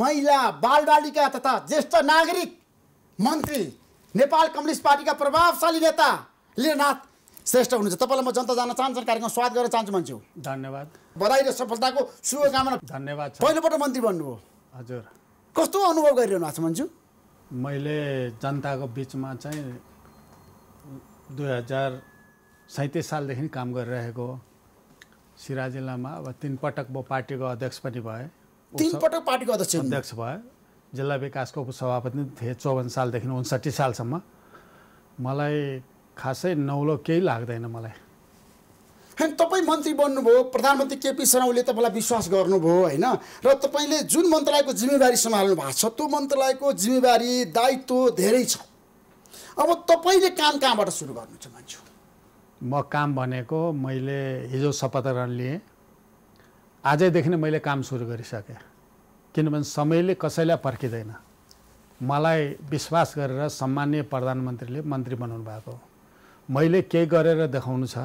महिला बालबालिका तथा ज्येष्ठ नागरिक मन्त्री नेपाल कम्युनिस्ट पार्टीका प्रभावशाली नेता लिनाथ श्रेष्ठ हुनुहुन्छ तपाईँलाई म जनता जान चाहन्छु कार्यक्रम स्वागत गर्न चाहन्छु मान्छे धन्यवाद बधाई र सफलताको शुभकामना धन्यवाद पहिलोपल्ट मन्त्री भन्नुभयो हजुर कस्तो अनुभव गरिरहनु भएको छ मन्जु मैले जनताको बिचमा चाहिँ दुई हजार सैँतिस सालदेखि काम गरिरहेको सिरा जिल्लामा अब तिन पटक म पार्टीको अध्यक्ष पनि भएँ पटक पार्टीको अध्यक्ष अध्यक्ष भयो जिल्ला विकासको उपसभापति थिए चौवन्न सालदेखि उन्सठी सालसम्म मलाई खासै नौलो केही लाग्दैन मलाई होइन तपाईँ मन्त्री बन्नुभयो प्रधानमन्त्री केपी शर्मा शर्माले तपाईँलाई विश्वास गर्नुभयो होइन र तपाईँले जुन मन्त्रालयको जिम्मेवारी सम्हाल्नु भएको छ त्यो मन्त्रालयको जिम्मेवारी दायित्व धेरै छ अब तपाईँले काम कहाँबाट सुरु गर्नु छ म काम भनेको मैले हिजो शपथ ग्रहण लिएँ आजैदेखि नै मैले काम सुरु गरिसकेँ किनभने समयले कसैलाई पर्खिँदैन मलाई विश्वास गरेर सम्मान्य प्रधानमन्त्रीले मन्त्री बनाउनु भएको मैले केही गरेर देखाउनु छ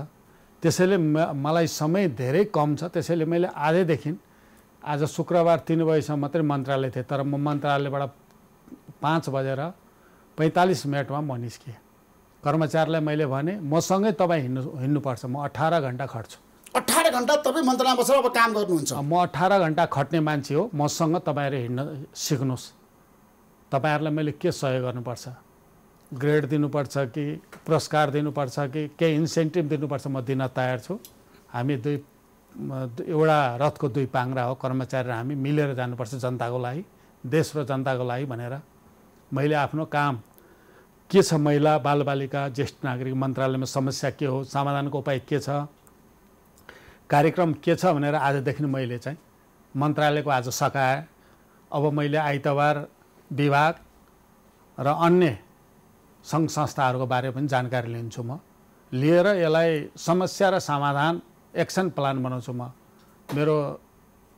त्यसैले मलाई समय धेरै कम छ त्यसैले मैले आजैदेखि आज शुक्रबार तिन बजीसम्म मात्रै मन्त्रालय थिएँ तर म मन्त्रालयबाट पाँच बजेर पैँतालिस मिनटमा म निस्केँ कर्मचारीलाई मैले भने मसँगै तपाईँ हिँड्नु हिँड्नुपर्छ म अठार घन्टा खट्छु अठार घन्टा तपाईँ मन्त्रालयमा बसेर अब काम गर्नुहुन्छ म अठार घन्टा खट्ने मान्छे हो मसँग तपाईँहरू हिँड्न सिक्नुहोस् तपाईँहरूलाई मैले के सहयोग गर्नुपर्छ ग्रेड दिनुपर्छ कि पुरस्कार दिनुपर्छ कि केही इन्सेन्टिभ दिनुपर्छ म दिन तयार छु हामी दुई एउटा रथको दुई पाङ्रा हो कर्मचारी र हामी मिलेर जानुपर्छ जनताको लागि देश र जनताको लागि भनेर मैले आफ्नो काम के छ महिला बालबालिका ज्येष्ठ नागरिक मन्त्रालयमा समस्या के हो समाधानको उपाय के छ कार्यक्रम के छ भनेर आजदेखि मैले चाहिँ मन्त्रालयको आज सकाएँ अब मैले आइतबार विभाग र अन्य सङ्घ संस्थाहरूको बारे पनि जानकारी लिन्छु म लिएर यसलाई समस्या र समाधान एक्सन प्लान बनाउँछु म मेरो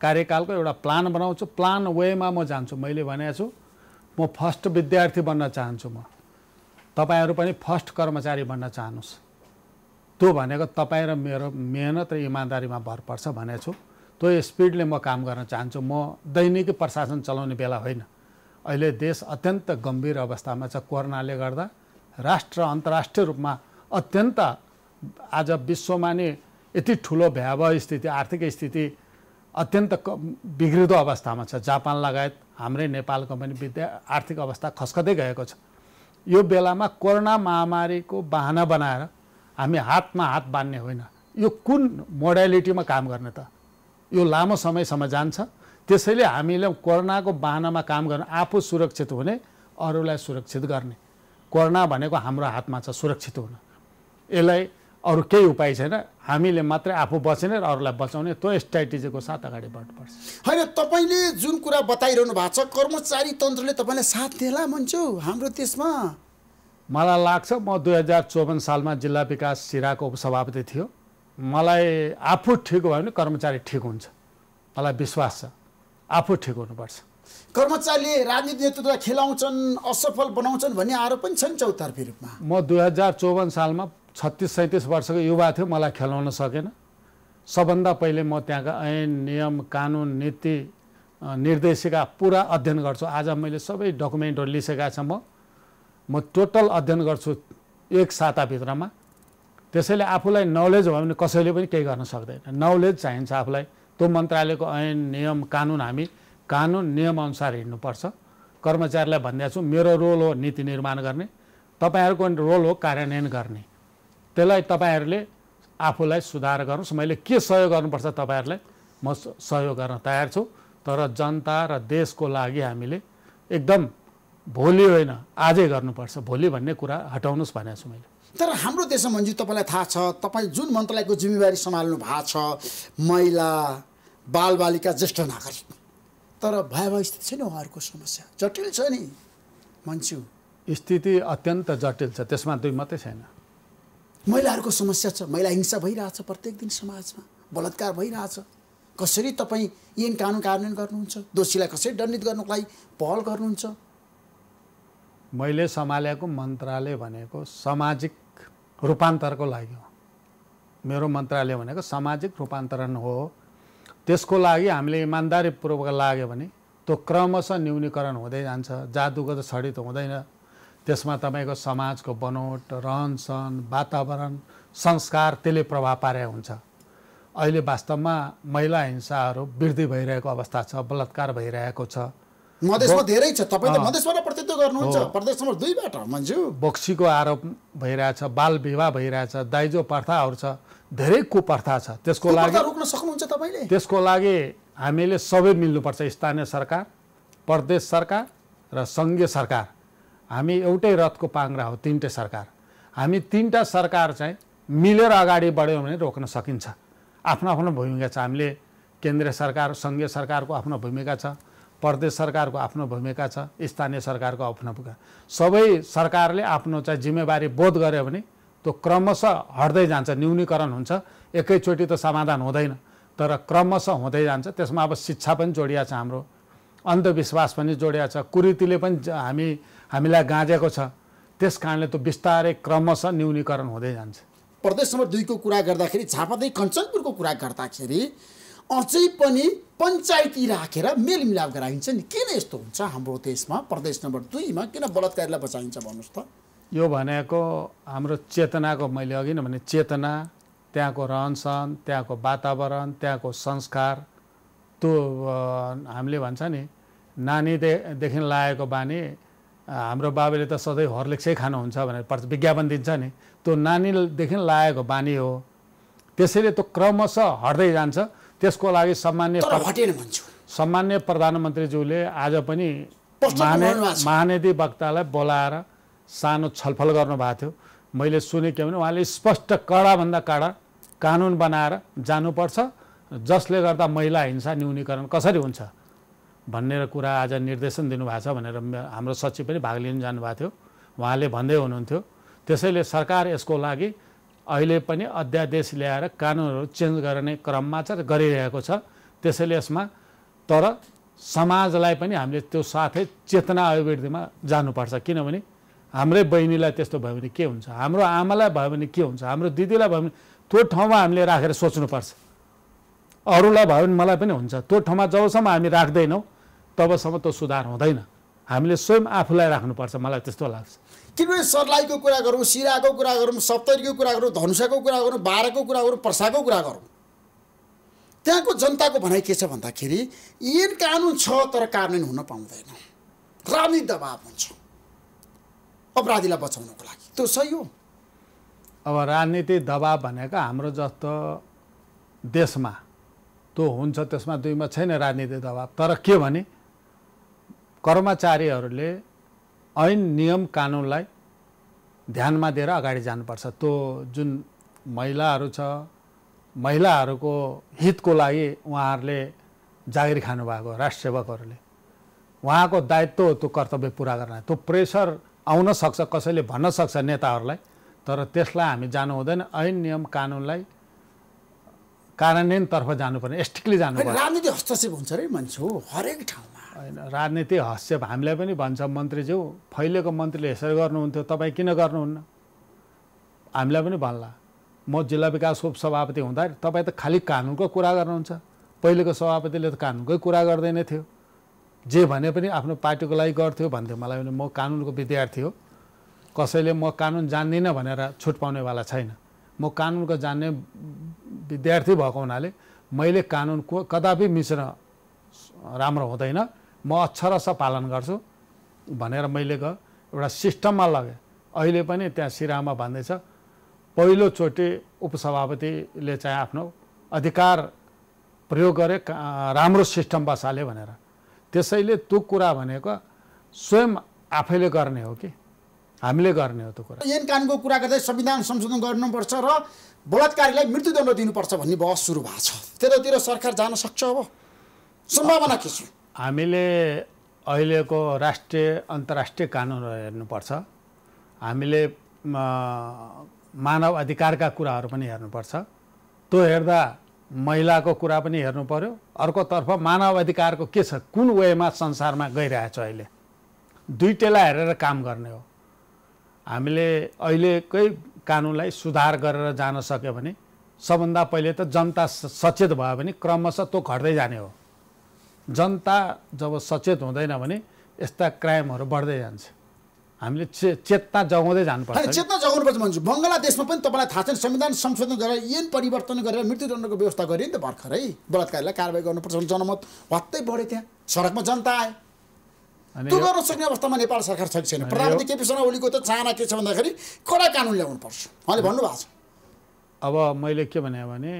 कार्यकालको एउटा प्लान बनाउँछु प्लान वेमा म जान्छु मैले भनेको छु म फर्स्ट विद्यार्थी बन्न चाहन्छु म तपाईँहरू पनि फर्स्ट कर्मचारी बन्न चाहनुहोस् त्यो भनेको तपाईँ र मेरो मेहनत र इमान्दारीमा भर पर्छ भनेको छु त्यो स्पिडले म काम गर्न चाहन्छु म दैनिक प्रशासन चलाउने बेला होइन अहिले देश अत्यन्त गम्भीर अवस्थामा छ कोरोनाले गर्दा राष्ट्र अन्तर्राष्ट्रिय रूपमा अत्यन्त आज विश्वमा नै यति ठुलो भयावह स्थिति आर्थिक स्थिति अत्यन्त बिग्रिँदो अवस्थामा छ जापान लगायत हाम्रै नेपालको पनि विद्या आर्थिक अवस्था खस्कदै गएको छ यो बेलामा कोरोना महामारीको बाहना बनाएर हामी हातमा हात बाँध्ने होइन यो कुन मोडालिटीमा काम गर्ने त यो लामो समयसम्म जान्छ त्यसैले हामीले कोरोनाको बाहनामा काम गर्न आफू सुरक्षित हुने अरूलाई सुरक्षित गर्ने कोरोना भनेको हाम्रो हातमा छ सुरक्षित हुन यसलाई अरू केही उपाय छैन हामीले मात्रै आफू बच्ने र अरूलाई बचाउने त्यो स्ट्राटेजीको साथ अगाडि बढ्नुपर्छ होइन तपाईँले जुन कुरा बताइरहनु भएको छ कर्मचारी तन्त्रले तपाईँलाई साथ दिएला भन्छौ हाम्रो देशमा मलाई लाग्छ म दुई हजार चौवन्न सालमा जिल्ला विकास सिराको उपसभापति थियो मलाई आफू ठिक भयो भने कर्मचारी ठिक हुन्छ मलाई विश्वास छ आफू ठिक हुनुपर्छ कर्मचारीले राजनीति नेतृत्व खेलाउँछन् असफल बनाउँछन् भन्ने आरोप पनि छन् चौतर्फी रूपमा म दुई हजार चौवन्न सालमा छत्तिस सैँतिस वर्षको युवा थियो मलाई खेलाउन सकेन सबभन्दा पहिले म त्यहाँका ऐन नियम कानुन नीति निर्देशिका पुरा अध्ययन गर्छु आज मैले सबै डकुमेन्टहरू लिइसकेका छ म म टोटल अध्ययन गर्छु एक साताभित्रमा त्यसैले आफूलाई नलेज भयो भने कसैले पनि केही गर्न सक्दैन नलेज चाहिन्छ आफूलाई त्यो मन्त्रालयको ऐन नियम कानुन हामी कानुन नियमअनुसार हिँड्नुपर्छ कर्मचारीलाई भनिदिएको छु मेरो रोल हो नीति निर्माण गर्ने तपाईँहरूको रोल हो कार्यान्वयन गर्ने त्यसलाई तपाईँहरूले आफूलाई सुधार गर्नुहोस् मैले के सहयोग गर्नुपर्छ तपाईँहरूलाई म सहयोग गर्न तयार छु तर जनता र देशको लागि हामीले एकदम भोलि होइन आजै गर्नुपर्छ भोलि भन्ने कुरा हटाउनुहोस् भनेको छु मैले तर हाम्रो देशमा मन्जु तपाईँलाई थाहा छ तपाईँ जुन मन्त्रालयको जिम्मेवारी सम्हाल्नु भएको छ महिला बालबालिका ज्येष्ठ नागरिक तर भयावह स्थिति छैन उहाँहरूको समस्या जटिल छ नि मन्ज्यू स्थिति अत्यन्त जटिल छ त्यसमा दुई मात्रै छैन महिलाहरूको समस्या छ महिला हिंसा भइरहेछ प्रत्येक दिन समाजमा बलात्कार भइरहेछ कसरी तपाईँ यिन कानुन कार्यान्वयन गर्नुहुन्छ दोषीलाई कसरी दण्डित गर्नुको लागि पहल गर्नुहुन्छ मैले सम्हालेको मन्त्रालय भनेको सामाजिक रूपान्तरको लागि हो मेरो मन्त्रालय भनेको सामाजिक रूपान्तरण हो त्यसको लागि हामीले इमान्दारीपूर्वक लाग्यो भने त्यो क्रमशः न्यूनीकरण हुँदै जान्छ जादुको त छडित हुँदैन त्यसमा तपाईँको समाजको बनोट रहनसहन वातावरण संस्कार त्यसले प्रभाव पारेको हुन्छ अहिले वास्तवमा महिला हिंसाहरू वृद्धि भइरहेको अवस्था छ बलात्कार भइरहेको छ मधेसमा धेरै छ तपाईँ त मधेसबाट प्रतित्व गर्नुहुन्छ प्रदेश नम्बर दुईबाट मान्छु बक्सीको आरोप भइरहेछ बाल विवाह भइरहेछ दाइजो प्रथाहरू छ धेरै कुप्रथा छ त्यसको लागि रोक्न सक्नुहुन्छ तपाईँले त्यसको लागि हामीले सबै मिल्नुपर्छ स्थानीय सरकार प्रदेश सरकार र सङ्घीय सरकार हामी एउटै रथको पाङ्रा हो तिनटै सरकार हामी तिनवटा सरकार चाहिँ मिलेर अगाडि बढ्यो भने रोक्न सकिन्छ आफ्नो आफ्नो भूमिका छ हामीले केन्द्रीय सरकार सङ्घीय सरकारको आफ्नो भूमिका छ प्रदेश सरकारको आफ्नो भूमिका छ स्थानीय सरकारको आफ्नो भूमिका सबै सरकारले आफ्नो चाहिँ जिम्मेवारी बोध गर्यो भने त्यो क्रमशः हट्दै जान्छ न्यूनीकरण हुन्छ एकैचोटि त समाधान हुँदैन तर क्रमशः हुँदै जान्छ त्यसमा अब शिक्षा पनि जोडिया छ हाम्रो अन्धविश्वास पनि जोडिया छ कुरीतिले पनि हामी हामीलाई गाँजेको छ त्यस कारणले त्यो बिस्तारै क्रमशः न्यूनीकरण हुँदै जान्छ प्रदेश नम्बर दुईको कुरा गर्दाखेरि झापादेखि कञ्चनपुरको कुरा गर्दाखेरि अझै पनि पञ्चायती राखेर मेलमिलाप गराइन्छ नि किन यस्तो हुन्छ हाम्रो देशमा प्रदेश नम्बर दुईमा किन बलात्कारीलाई बचाइन्छ भन्नुहोस् त यो भनेको हाम्रो चेतनाको मैले अघि नै भने चेतना त्यहाँको रहनसहन त्यहाँको वातावरण त्यहाँको संस्कार त्यो हामीले भन्छ नि नानीदेखि दे, लागेको बानी हाम्रो बाबुले त सधैँ हर्लिक्सै खानुहुन्छ भनेर विज्ञापन दिन्छ नि त्यो नानीदेखि लागेको बानी हो त्यसैले त्यो क्रमशः हट्दै जान्छ त्यसको लागि सम्मान्य सामान्य प्रधानमन्त्रीज्यूले आज पनि माने महानदी वक्तालाई बोलाएर सानो छलफल गर्नुभएको थियो मैले सुने के भने उहाँले स्पष्ट कडाभन्दा कडा कानुन बनाएर जानुपर्छ जसले गर्दा महिला हिंसा न्यूनीकरण कसरी हुन्छ भन्ने कुरा आज निर्देशन दिनुभएको छ भनेर हाम्रो सचिव पनि भाग लिन जानुभएको थियो उहाँले भन्दै हुनुहुन्थ्यो त्यसैले सरकार यसको लागि अहिले पनि अध्यादेश ल्याएर कानुनहरू चेन्ज गर्ने क्रममा छ गरिरहेको छ त्यसैले यसमा तर समाजलाई पनि हामीले त्यो साथै चेतना अभिवृद्धिमा जानुपर्छ किनभने हाम्रै बहिनीलाई त्यस्तो भयो भने के हुन्छ हाम्रो आमालाई भयो भने के हुन्छ हाम्रो दिदीलाई भयो भने त्यो ठाउँमा हामीले राखेर सोच्नुपर्छ अरूलाई भयो भने मलाई पनि हुन्छ त्यो ठाउँमा जबसम्म हामी राख्दैनौँ तबसम्म त्यो सुधार हुँदैन हामीले स्वयं आफूलाई राख्नुपर्छ मलाई त्यस्तो लाग्छ किनभने सर्लाहीको कुरा गरौँ सिराको कुरा गरौँ सप्तरीको कुरा गरौँ धनुषाको कुरा गरौँ बाह्रको कुरा गरौँ पर्साको कुरा गरौँ त्यहाँको जनताको भनाइ के छ भन्दाखेरि यिन कानुन छ तर कार्यान्वयन हुन पाउँदैन राजनीतिक दबाब हुन्छ अपराधीलाई बचाउनको लागि त्यो सही हो अब राजनीति दबाब भनेको हाम्रो जस्तो देशमा त्यो हुन्छ त्यसमा दुईमा छैन राजनीतिक दबाब तर के भने कर्मचारीहरूले ऐन नियम कानुनलाई ध्यानमा दिएर अगाडि जानुपर्छ त्यो जुन महिलाहरू छ महिलाहरूको हितको लागि उहाँहरूले जागिर खानुभएको राष्ट्र सेवकहरूले उहाँको दायित्व त्यो कर्तव्य पुरा गर्न त्यो प्रेसर आउन सक्छ कसैले भन्न सक्छ नेताहरूलाई तर त्यसलाई हामी जानु हुँदैन ऐन नियम कानुनलाई कार्यान्वयनतर्फ जानुपर्ने स्ट्रिक्टली जानुपर्ने राजनीति हस्तक्षेप हुन्छ अरे मान्छे हो हरेक ठाउँ होइन राजनीति हस्यप हामीलाई पनि भन्छ मन्त्रीज्यू फैलेको मन्त्रीले यसरी गर्नुहुन्थ्यो तपाईँ किन गर्नुहुन्न हामीलाई पनि भन्ला म जिल्ला विकास उपसभापति हुँदा तपाईँ त खालि कानुनको कुरा गर्नुहुन्छ पहिलेको सभापतिले त कानुनकै कुरा गर्दैन थियो जे भने पनि आफ्नो पार्टीको लागि गर्थ्यो भन्थ्यो मलाई पनि म कानुनको विद्यार्थी हो कसैले म कानुन जान्दिनँ भनेर छुट पाउनेवाला छैन म कानुनको जान्ने विद्यार्थी भएको हुनाले मैले कानुन कदापि मिश्र राम्रो हुँदैन म अक्षरस पालन गर्छु भनेर मैले ग एउटा सिस्टममा लगेँ अहिले पनि त्यहाँ सिरामा भन्दैछ पहिलोचोटि उपसभापतिले चाहिँ आफ्नो अधिकार प्रयोग गरे राम्रो सिस्टम बसाले भनेर त्यसैले त्यो कुरा भनेको स्वयं आफैले गर्ने हो कि हामीले गर्ने हो त्यो कुरा एन कानुनको कुरा गर्दै संविधान संशोधन गर्नुपर्छ र बलात्कारीलाई मृत्युदण्ड दिनुपर्छ भन्ने बहस सुरु भएको छ त्यतातिर सरकार जान सक्छ अब सम्भावना के छ हामीले अहिलेको राष्ट्रिय अन्तर्राष्ट्रिय कानुनहरू हेर्नुपर्छ हामीले मानव अधिकारका कुराहरू पनि हेर्नुपर्छ त्यो हेर्दा महिलाको कुरा पनि हेर्नु पऱ्यो अर्कोतर्फ मानव अधिकारको के छ कुन वेमा संसारमा गइरहेछ अहिले दुइटैलाई हेरेर काम गर्ने हो हामीले अहिलेकै कानुनलाई सुधार गरेर जान सक्यो भने सबभन्दा पहिले त जनता सचेत भयो भने क्रमशः त्यो घट्दै जाने हो जनता जब सचेत हुँदैन भने यस्ता क्राइमहरू बढ्दै जान्छ हामीले चे चेतना जगाउँदै जानुपर्छ चेतना जगाउनुपर्छ भन्छु बङ्गलादेशमा पनि तपाईँलाई थाहा छैन संविधान संशोधन गरेर यन परिवर्तन गरेर मृत्युदण्डको व्यवस्था गरियो नि त भर्खरै बलात्कारलाई कारवाही गर्नुपर्छ जनमत हत्तै बढ्यो त्यहाँ सडकमा जनता आयो त्यो गर्न सक्ने अवस्थामा नेपाल सरकार छ कि छैन प्रधानमन्त्री केपी शर्मा ओलीको त चाहना के छ भन्दाखेरि कडा कानुन ल्याउनुपर्छ उहाँले भन्नुभएको छ अब मैले के भने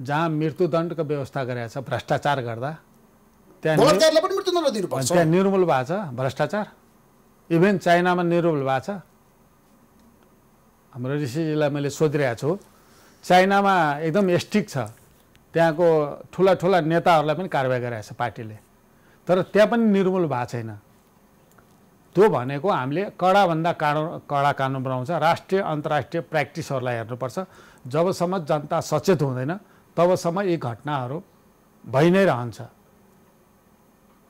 जहाँ मृत्युदण्डको व्यवस्था गरेछ छ भ्रष्टाचार गर्दा त्यहाँ निर्मूल भएको छ भ्रष्टाचार इभेन चाइनामा निर्मूल भएको छ हाम्रो ऋषिजीलाई मैले सोधिरहेको छु चाइनामा एकदम स्ट्रिक छ त्यहाँको ठुला ठुला नेताहरूलाई पनि कारवाही गराएको छ पार्टीले तर त्यहाँ पनि निर्मूल भएको छैन त्यो भनेको हामीले कडाभन्दा कानुन कडा कानुन बनाउँछ राष्ट्रिय अन्तर्राष्ट्रिय प्र्याक्टिसहरूलाई हेर्नुपर्छ जबसम्म जनता सचेत हुँदैन तबसम्म यी घटनाहरू भइ नै रहन्छ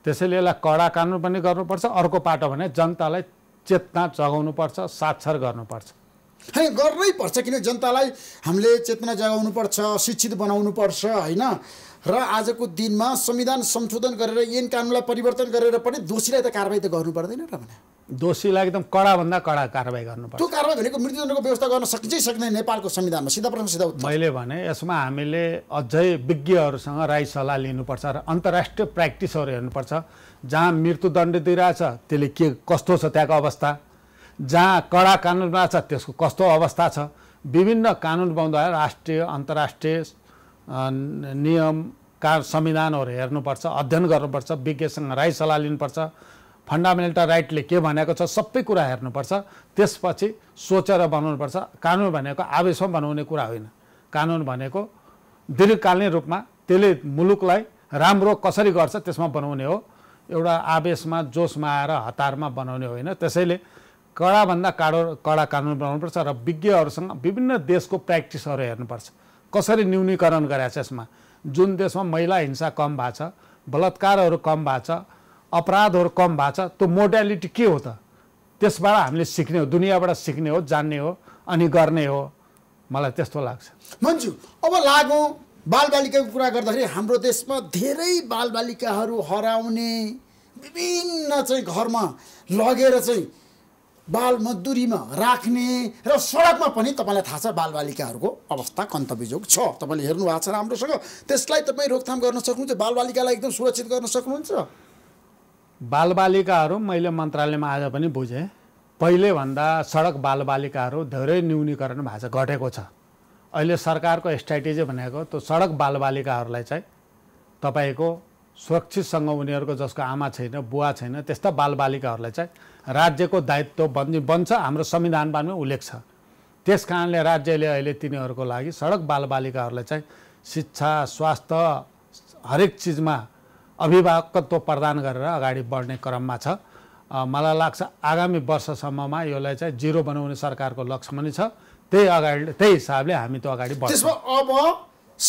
त्यसैले यसलाई कडा कानुन पनि गर्नुपर्छ अर्को पाटो भने जनतालाई चेतना जगाउनुपर्छ साक्षर गर्नुपर्छ होइन गर्नै पर्छ किन जनतालाई हामीले चेतना जगाउनुपर्छ शिक्षित बनाउनुपर्छ होइन र आजको दिनमा संविधान संशोधन गरेर एन कानुनलाई परिवर्तन गरेर पनि दोषीलाई त कारवाही त गर्नु पर्दैन र भने दोषीलाई एकदम कडाभन्दा कडा कारवाही गर्नुपर्छ त्यो कारवाही भनेको मृत्युदण्डको व्यवस्था गर्न सकिन्छ सक्दैन नेपालको संविधानमा सिधा प्रश्न सिधा मैले भने यसमा हामीले अझै विज्ञहरूसँग राय सल्लाह लिनुपर्छ र अन्तर्राष्ट्रिय प्र्याक्टिसहरू हेर्नुपर्छ जहाँ मृत्युदण्ड दिइरहेछ त्यसले के कस्तो छ त्यहाँको अवस्था जहाँ कडा कानुनमा छ त्यसको कस्तो अवस्था छ विभिन्न कानुन बनाउँदा राष्ट्रिय अन्तर्राष्ट्रिय नियम कार संविधानहरू हेर्नुपर्छ अध्ययन गर्नुपर्छ विज्ञसँग राय सल्लाह लिनुपर्छ फन्डामेन्टल राइटले के भनेको छ सबै कुरा हेर्नुपर्छ त्यसपछि सोचेर बनाउनुपर्छ कानुन भनेको आवेशमा बनाउने कुरा होइन कानुन भनेको दीर्घकालीन रूपमा त्यसले मुलुकलाई राम्रो कसरी गर्छ त्यसमा बनाउने हो एउटा आवेशमा जोसमा आएर हतारमा बनाउने होइन त्यसैले कडाभन्दा काडो कडा कानुन बनाउनुपर्छ र विज्ञहरूसँग विभिन्न देशको प्र्याक्टिसहरू हेर्नुपर्छ कसरी न्यूनीकरण गरेछ यसमा जुन देशमा महिला हिंसा कम भएको छ बलात्कारहरू कम भएको छ अपराधहरू कम भएको छ त्यो मोडालिटी के हो त त्यसबाट हामीले सिक्ने हो दुनियाँबाट सिक्ने हो जान्ने हो अनि गर्ने हो मलाई त्यस्तो लाग्छ भन्छु अब लागौँ बालबालिकाको कुरा गर्दाखेरि हाम्रो देशमा धेरै बालबालिकाहरू हराउने विभिन्न चाहिँ घरमा लगेर चाहिँ बाल मजदुरीमा राख्ने र सडकमा पनि तपाईँलाई थाहा छ बालबालिकाहरूको अवस्था कन्तविजोग छ तपाईँले हेर्नु भएको छ राम्रोसँग त्यसलाई तपाईँ रोकथाम गर्न सक्नुहुन्छ बालबालिकालाई एकदम सुरक्षित गर्न सक्नुहुन्छ बालबालिकाहरू मैले मन्त्रालयमा आज पनि बुझेँ पहिलेभन्दा सडक बालबालिकाहरू धेरै न्यूनीकरण भएको छ घटेको छ अहिले सरकारको स्ट्राटेजी भनेको त्यो सडक बालबालिकाहरूलाई चाहिँ तपाईँको सुरक्षितसँग उनीहरूको जसको आमा छैन बुवा छैन त्यस्ता बालबालिकाहरूलाई चाहिँ राज्यको दायित्व बन् बन्छ हाम्रो संविधानमा पनि उल्लेख छ त्यस कारणले राज्यले अहिले तिनीहरूको लागि सडक बालबालिकाहरूलाई चाहिँ शिक्षा स्वास्थ्य हरेक चिजमा अभिभावकत्व प्रदान गरेर अगाडि बढ्ने क्रममा छ मलाई लाग्छ आगामी वर्षसम्ममा यसलाई चाहिँ जिरो बनाउने सरकारको लक्ष्य पनि छ त्यही अगाडि त्यही हिसाबले हामी त अगाडि बढ्छ अब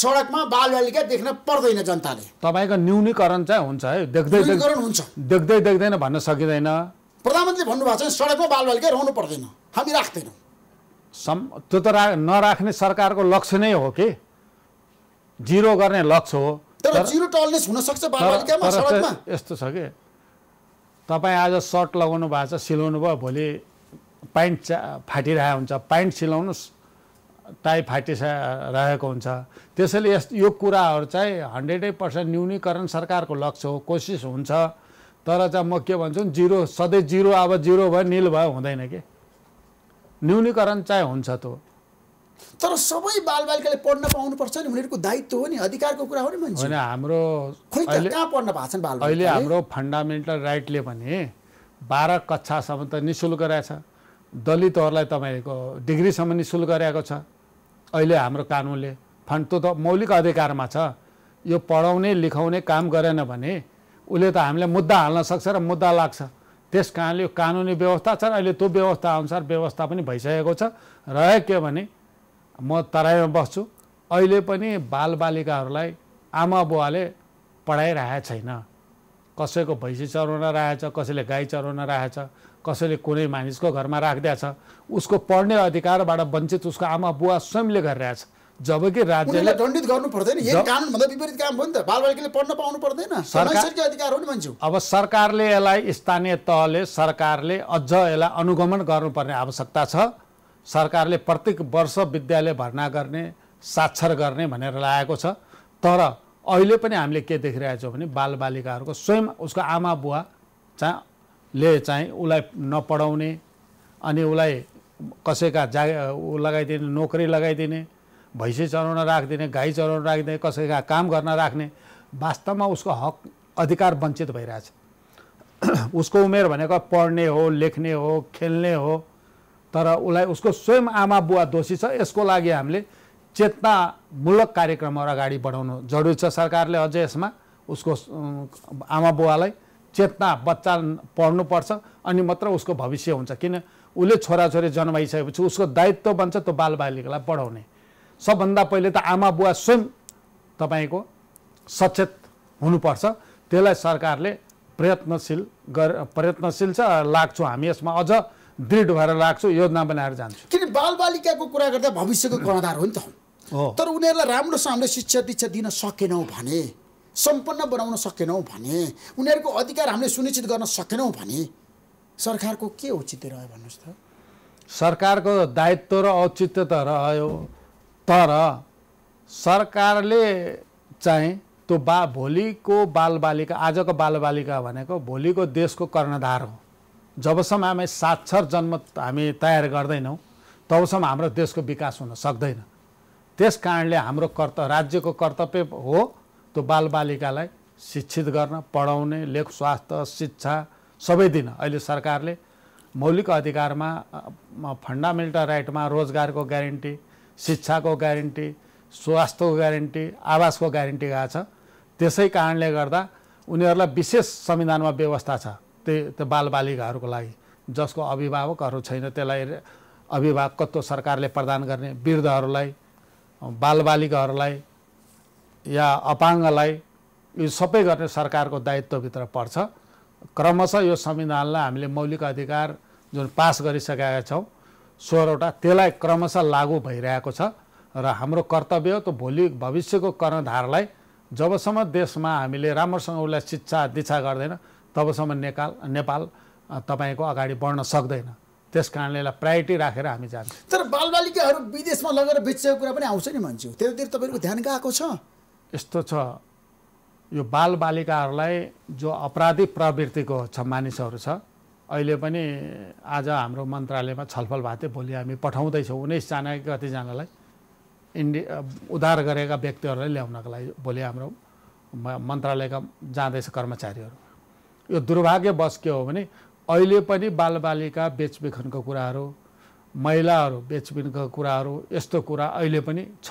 सडकमा बालबालिका देख्न पर्दैन जनताले तपाईँको न्यूनीकरण चाहिँ हुन्छ है देख्दै देख्दैन भन्न सकिँदैन प्रधानमन्त्री भन्नुभएको छ सडकमा बालबालिका रहनु पर्दैन हामी राख्दैनौँ सम् त्यो त रा नराख्ने सरकारको लक्ष्य नै हो कि जिरो गर्ने लक्ष्य हो तर जिरो टलनेस हुनसक्छ बालबालिकामा यस्तो छ कि तपाईँ आज सर्ट लगाउनु भएको छ सिलाउनु भयो भोलि प्यान्ट चा फाटिरहेको हुन्छ प्यान्ट सिलाउनुहोस् टाई फाटिरहेको हुन्छ त्यसैले यस यो कुराहरू चाहिँ हन्ड्रेडै पर्सेन्ट न्यूनीकरण सरकारको लक्ष्य हो कोसिस हुन्छ तर चाहिँ म के भन्छु जिरो सधैँ जिरो अब जिरो भयो निल भयो हुँदैन कि न्यूनीकरण चाहिँ हुन्छ त तर सबै बालबालिकाले पढ्न पाउनुपर्छ नि उनीहरूको दायित्व हो नि अधिकारको कुरा हो नि मान्छे होइन हाम्रो कहाँ पढ्न भएको छ बाल अहिले हाम्रो फन्डामेन्टल राइटले भने बाह्र कक्षासम्म त नि शुल्क रहेछ दलितहरूलाई तपाईँको डिग्रीसम्म नि शुल्क रहेको छ अहिले हाम्रो कानुनले फन्ड त्यो त मौलिक अधिकारमा छ यो पढाउने लेखाउने काम गरेन भने उसले त हामीलाई मुद्दा हाल्न सक्छ र मुद्दा लाग्छ त्यस कारणले यो कानुनी व्यवस्था छ र अहिले त्यो व्यवस्था अनुसार व्यवस्था पनि भइसकेको छ रह्यो के भने म तराईमा बस्छु अहिले पनि बालबालिकाहरूलाई आमा बुवाले पढाइरहेको छैन कसैको भैँसी चराउन राखेछ कसैले गाई चराउन राखेछ कसैले कुनै मानिसको घरमा राखिदिएछ उसको पढ्ने अधिकारबाट वञ्चित उसको आमा बुवा स्वयंले गरिरहेछ जबकि राज्यले दण्डित गर्नु पर्दैन कानुन भन्दा विपरीत काम हो नि त बालबालिकाले पढ्न पाउनु पर्दैन सरकारको अधिकार हो नि मान्छे अब सरकारले यसलाई स्थानीय तहले सरकारले अझ यसलाई अनुगमन गर्नुपर्ने आवश्यकता छ सरकारले प्रत्येक वर्ष विद्यालय भर्ना गर्ने साक्षर गर्ने भनेर लागेको छ तर अहिले पनि हामीले के देखिरहेछौँ भने बालबालिकाहरूको स्वयं उसको आमा बुवा चाहिँ ले चाहिँ उसलाई नपढाउने अनि उसलाई कसैका जा ऊ लगाइदिने नोकरी लगाइदिने भैँसी चराउन राखिदिने गाई चराउन राखिदिने कसैका काम गर्न राख्ने वास्तवमा उसको हक अधिकार वञ्चित भइरहेछ उसको उमेर भनेको पढ्ने हो लेख्ने हो खेल्ने हो तर उसलाई उसको स्वयं आमा बुवा दोषी छ यसको लागि हामीले चेतनामूलक कार्यक्रमहरू अगाडि बढाउनु जरुरी छ सरकारले अझै यसमा उसको आमा बुवालाई चेतना बच्चा पढ्नुपर्छ अनि मात्र उसको भविष्य हुन्छ किन उसले छोराछोरी जन्माइसकेपछि उसको दायित्व बन्छ त्यो बालबालिकालाई पढाउने सबभन्दा पहिले त आमा बुवा स्वयं तपाईँको सचेत हुनुपर्छ त्यसलाई सरकारले प्रयत्नशील गर प्रयत्नशील छ लाग्छु हामी यसमा अझ दृढ भएर लाग्छु योजना बनाएर जान्छौँ किन बालबालिकाको कुरा गर्दा भविष्यको कर्णधार हो नि त हो तर उनीहरूलाई राम्रोसँगले शिक्षा दीक्षा दिन सकेनौँ भने सम्पन्न बनाउन सकेनौँ भने उनीहरूको अधिकार हामीले सुनिश्चित गर्न सकेनौँ भने सरकारको के औचित्य रह्यो भन्नुहोस् त सरकारको दायित्व र औचित्य त रह्यो तर सरकारले चाहिँ त्यो बा भोलिको बालबालिका आजको बालबालिका भनेको भोलिको देशको कर्णधार हो जबसम्म हामी साक्षर जन्म हामी तयार गर्दैनौँ तबसम्म हाम्रो देशको विकास हुन सक्दैन त्यस कारणले हाम्रो कर्त राज्यको कर्तव्य हो त्यो बालबालिकालाई शिक्षित गर्न पढाउने लेख स्वास्थ्य शिक्षा सबै दिन अहिले सरकारले मौलिक अधिकारमा फन्डामेन्टल राइटमा रोजगारको ग्यारेन्टी शिक्षाको ग्यारेन्टी स्वास्थ्यको ग्यारेन्टी आवासको ग्यारेन्टी गएको छ त्यसै कारणले गर्दा उनीहरूलाई विशेष संविधानमा व्यवस्था छ त्यही त्यो बालबालिकाहरूको लागि जसको अभिभावकहरू छैन त्यसलाई अभिभावकत्व सरकारले प्रदान गर्ने वृद्धहरूलाई बालबालिकाहरूलाई या अपाङ्गलाई यो सबै गर्ने सरकारको दायित्वभित्र पर्छ क्रमशः यो संविधानलाई हामीले मौलिक अधिकार जुन पास गरिसकेका छौँ सोह्रवटा त्यसलाई क्रमशः लागू भइरहेको छ र हाम्रो कर्तव्य हो त भोलि भविष्यको कर्णधारलाई जबसम्म देशमा हामीले राम्रोसँग उसलाई शिक्षा दिक्षा गर्दैन तबसम्म नेपाल नेपाल तपाईँको अगाडि बढ्न सक्दैन त्यस कारणले यसलाई प्रायोरिटी राखेर हामी जान्छौँ तर बालबालिकाहरू विदेशमा लगेर बेचेको कुरा पनि आउँछ नि मान्छे त्योतिर तपाईँको ध्यान गएको छ यस्तो छ यो बालबालिकाहरूलाई जो अपराधी प्रवृत्तिको छ मानिसहरू छ अहिले पनि आज हाम्रो मन्त्रालयमा छलफल भएको थियो भोलि हामी पठाउँदैछौँ उन्नाइसजना कतिजनालाई इन्डि उद्धार गरेका व्यक्तिहरूलाई ल्याउनको लागि भोलि हाम्रो मन्त्रालयका जाँदैछ कर्मचारीहरू यो दुर्भाग्यवश के हो भने अहिले पनि बालबालिका बेचबिखनको कुराहरू महिलाहरू बेचबिखनको कुराहरू यस्तो कुरा अहिले पनि छ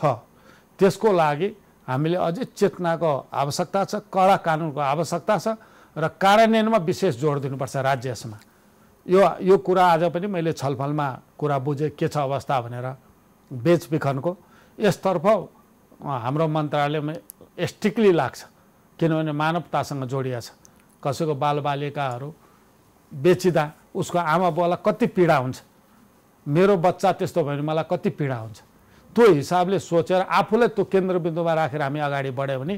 त्यसको लागि हामीले अझै चेतनाको आवश्यकता छ कडा कानुनको आवश्यकता छ र कार्यान्वयनमा विशेष जोड दिनुपर्छ राज्य यसमा यो यो कुरा आज पनि मैले छलफलमा कुरा बुझेँ के छ अवस्था भनेर बेचबिखनको यसतर्फ हाम्रो मन्त्रालयमा स्ट्रिक्टली लाग्छ किनभने मानवतासँग जोडिया छ कसैको बालबालिकाहरू बेचिँदा उसको आमा बाउलाई कति पीडा हुन्छ मेरो बच्चा त्यस्तो भयो भने मलाई कति पीडा हुन्छ त्यो हिसाबले सोचेर आफूलाई त्यो केन्द्रबिन्दुमा राखेर हामी अगाडि बढ्यो भने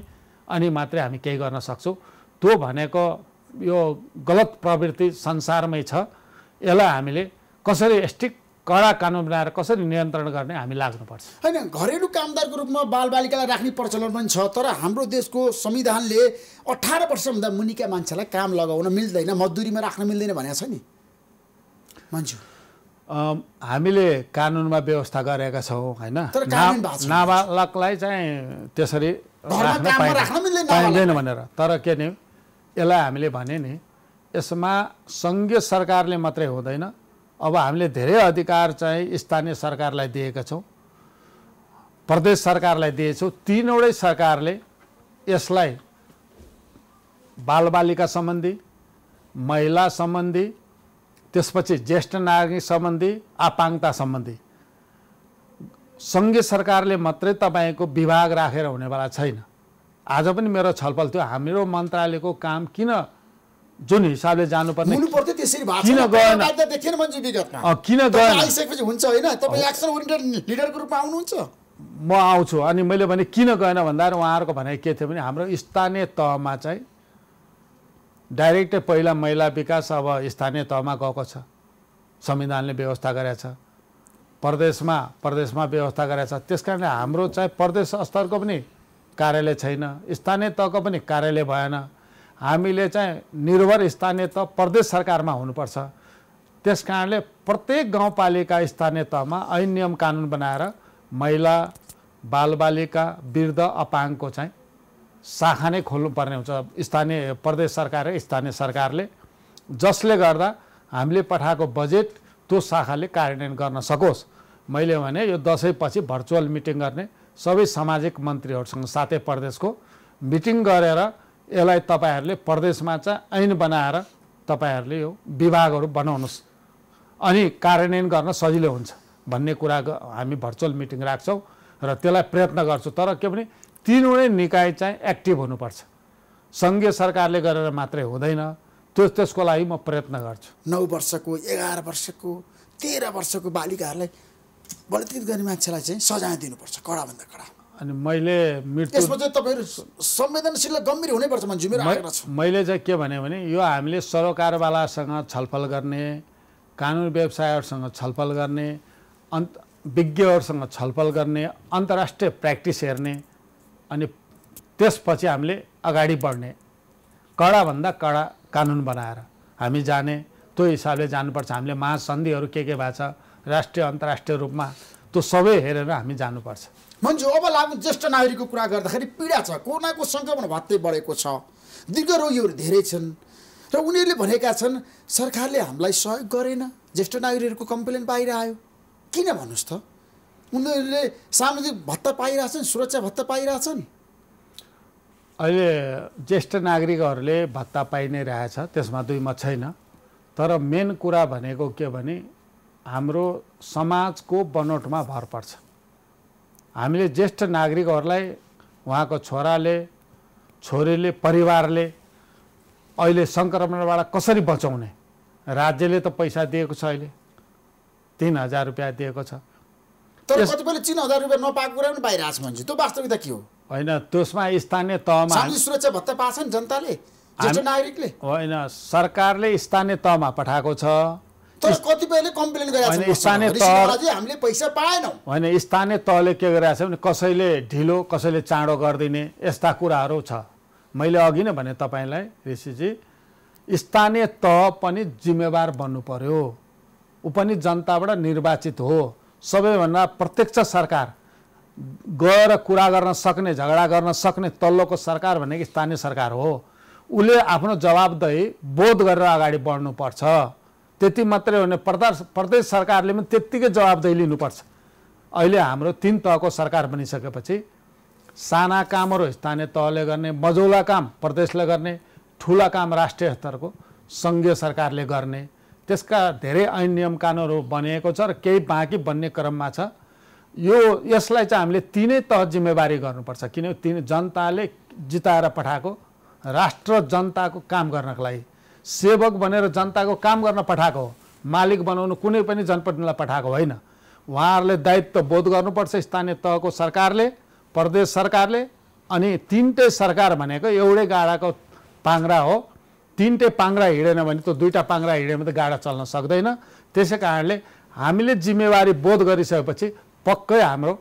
अनि मात्रै हामी केही गर्न सक्छौँ त्यो भनेको यो गलत प्रवृत्ति संसारमै छ यसलाई हामीले कसरी स्ट्रिक्ट कडा कानुन बनाएर कसरी नियन्त्रण गर्ने हामी लाग्नुपर्छ होइन घरेलु कामदारको रूपमा बालबालिकालाई राख्ने प्रचलन पनि छ तर हाम्रो देशको संविधानले अठार वर्षभन्दा मुनिका मान्छेलाई काम लगाउन मिल्दैन मजदुरीमा राख्न मिल्दैन भनेको छ नि मान्छु हामीले कानुनमा व्यवस्था गरेका छौँ होइन नाबालकलाई चाहिँ त्यसरी राख्न पाइँदैन भनेर तर के नै यसलाई हामीले भने नि यसमा सङ्घीय सरकारले मात्रै हुँदैन अब हामीले धेरै अधिकार चाहिँ स्थानीय सरकारलाई दिएका छौँ प्रदेश सरकारलाई दिएछौँ तिनवटै सरकारले यसलाई बालबालिका सम्बन्धी महिला सम्बन्धी त्यसपछि ज्येष्ठ नागरिक सम्बन्धी आपाङ्गता सम्बन्धी सङ्घीय सरकारले मात्रै तपाईँको विभाग राखेर हुनेवाला छैन आज पनि मेरो छलफल थियो हाम्रो मन्त्रालयको काम किन जुन हिसाबले जानुपर्ने किन गएन किन गएन म आउँछु अनि मैले भने किन गएन भन्दाखेरि उहाँहरूको भनाइ के थियो भने हाम्रो स्थानीय तहमा चाहिँ डाइरेक्टै पहिला महिला विकास अब स्थानीय तहमा गएको छ संविधानले व्यवस्था गरेछ प्रदेशमा प्रदेशमा व्यवस्था गरेछ त्यस कारणले हाम्रो चाहिँ प्रदेश स्तरको पनि कार्यालय छैन स्थानीय तहको पनि कार्यालय भएन हामीले चाहिँ निर्भर स्थानीय तह प्रदेश सरकारमा हुनुपर्छ त्यस कारणले प्रत्येक गाउँपालिका स्थानीय तहमा ऐन नियम कानुन बनाएर महिला बालबालिका वृद्ध अपाङ्गको चाहिँ शाखा नै खोल्नुपर्ने हुन्छ स्थानीय प्रदेश सरकार र स्थानीय सरकारले जसले गर्दा हामीले पठाएको बजेट त्यो शाखाले कार्यान्वयन गर्न सकोस् मैले भने यो दसैँपछि भर्चुअल मिटिङ गर्ने सबै सामाजिक मन्त्रीहरूसँग साथै प्रदेशको मिटिङ गरेर यसलाई तपाईँहरूले प्रदेशमा चाहिँ ऐन बनाएर तपाईँहरूले यो विभागहरू बनाउनुहोस् अनि कार्यान्वयन गर्न सजिलो हुन्छ भन्ने कुरा हामी भर्चुअल मिटिङ राख्छौँ र त्यसलाई प्रयत्न गर्छु तर के भने तिनवटै निकाय चाहिँ एक्टिभ हुनुपर्छ सङ्घीय सरकारले गरेर मात्रै हुँदैन त्यो त्यसको लागि म प्रयत्न गर्छु नौ वर्षको एघार वर्षको तेह्र वर्षको बालिकाहरूलाई बलात्कृत गर्ने मान्छेलाई चाहिँ सजाय दिनुपर्छ कडाभन्दा कडा अनि मैले मृत्यु चाहिँ तपाईँहरू संवेदनशील गम्भीर हुनैपर्छ मान्छु मेरो मैले चाहिँ के भने यो हामीले सरोकारवालासँग छलफल गर्ने कानुन व्यवसायहरूसँग छलफल गर्ने अन्त विज्ञहरूसँग छलफल गर्ने अन्तर्राष्ट्रिय प्र्याक्टिस हेर्ने अनि त्यसपछि हामीले अगाडि बढ्ने कडाभन्दा कडा कानुन बनाएर हामी जाने त्यो हिसाबले जानुपर्छ हामीले महासन्धिहरू के के भएको छ राष्ट्रिय अन्तर्राष्ट्रिय रूपमा त्यो सबै हेरेर हामी जानुपर्छ मन्जु अब लामो ज्येष्ठ नागरिकको कुरा गर्दाखेरि पीडा छ कोरोनाको सङ्क्रमण भत्तै बढेको छ दीर्घ रोगीहरू धेरै छन् र उनीहरूले भनेका छन् सरकारले हामीलाई सहयोग गरेन ज्येष्ठ नागरिकहरूको कम्प्लेन बाहिर आयो किन भन्नुहोस् त उनीहरूले सामाजिक भत्ता पाइरहेछन् सुरक्षा भत्ता पाइरहेछन् अहिले ज्येष्ठ नागरिकहरूले भत्ता पाइ नै रहेछ त्यसमा दुईमा छैन तर मेन कुरा भनेको के भने हाम्रो समाजको बनोटमा भर पर्छ हामीले ज्येष्ठ नागरिकहरूलाई उहाँको छोराले छोरीले परिवारले अहिले सङ्क्रमणबाट कसरी बचाउने राज्यले त पैसा दिएको छ अहिले तिन हजार रुपियाँ दिएको छ तर कतिपयले तिन हजार रुपियाँ नपाएको कुरा पनि पाइरहेको छ भन्छ त्यो वास्तविकता के हो होइन त्यसमा स्थानीय तहमा सुरक्षा भत्ता छ नि जनताले नागरिकले होइन सरकारले स्थानीय तहमा पठाएको छ होइन स्थानीय तहले के गरिरहेको छ भने कसैले ढिलो कसैले चाँडो गरिदिने यस्ता कुराहरू छ मैले अघि नै भने तपाईँलाई ऋषिजी स्थानीय तह पनि जिम्मेवार बन्नु पर्यो ऊ पनि जनताबाट निर्वाचित हो सबैभन्दा प्रत्यक्ष सरकार गएर कुरा गर्न सक्ने झगडा गर्न सक्ने तल्लोको सरकार भनेको स्थानीय सरकार हो उसले आफ्नो जवाबदही बोध गरेर अगाडि बढ्नुपर्छ त्यति मात्रै हो भने प्रदेश प्रदेश सरकारले पनि त्यत्तिकै जवाबदेही लिनुपर्छ अहिले हाम्रो तिन तहको सरकार बनिसकेपछि साना कामहरू स्थानीय तहले गर्ने मजौला काम प्रदेशले गर्ने ठुला काम राष्ट्रिय स्तरको सङ्घीय सरकारले गर्ने त्यसका धेरै ऐन नियम कानुनहरू बनिएको छ र केही बाँकी बन्ने क्रममा छ यो यसलाई चाहिँ हामीले तिनै तह जिम्मेवारी गर्नुपर्छ किनभने तिन जनताले जिताएर पठाएको राष्ट्र जनताको काम गर्नको लागि सेवक भनेर जनताको काम गर्न पठाएको हो मालिक बनाउनु कुनै पनि जनप्रतिनिधिलाई पठाएको होइन उहाँहरूले दायित्व बोध गर्नुपर्छ स्थानीय तहको सरकारले प्रदेश सरकारले अनि तिनटै सरकार भनेको एउटै गाडाको पाङ्रा हो तिनटै पाङ्रा हिँडेन भने त्यो दुईवटा पाङ्रा हिँड्यो भने त गाडा चल्न सक्दैन त्यसै कारणले हामीले जिम्मेवारी बोध गरिसकेपछि पक्कै हाम्रो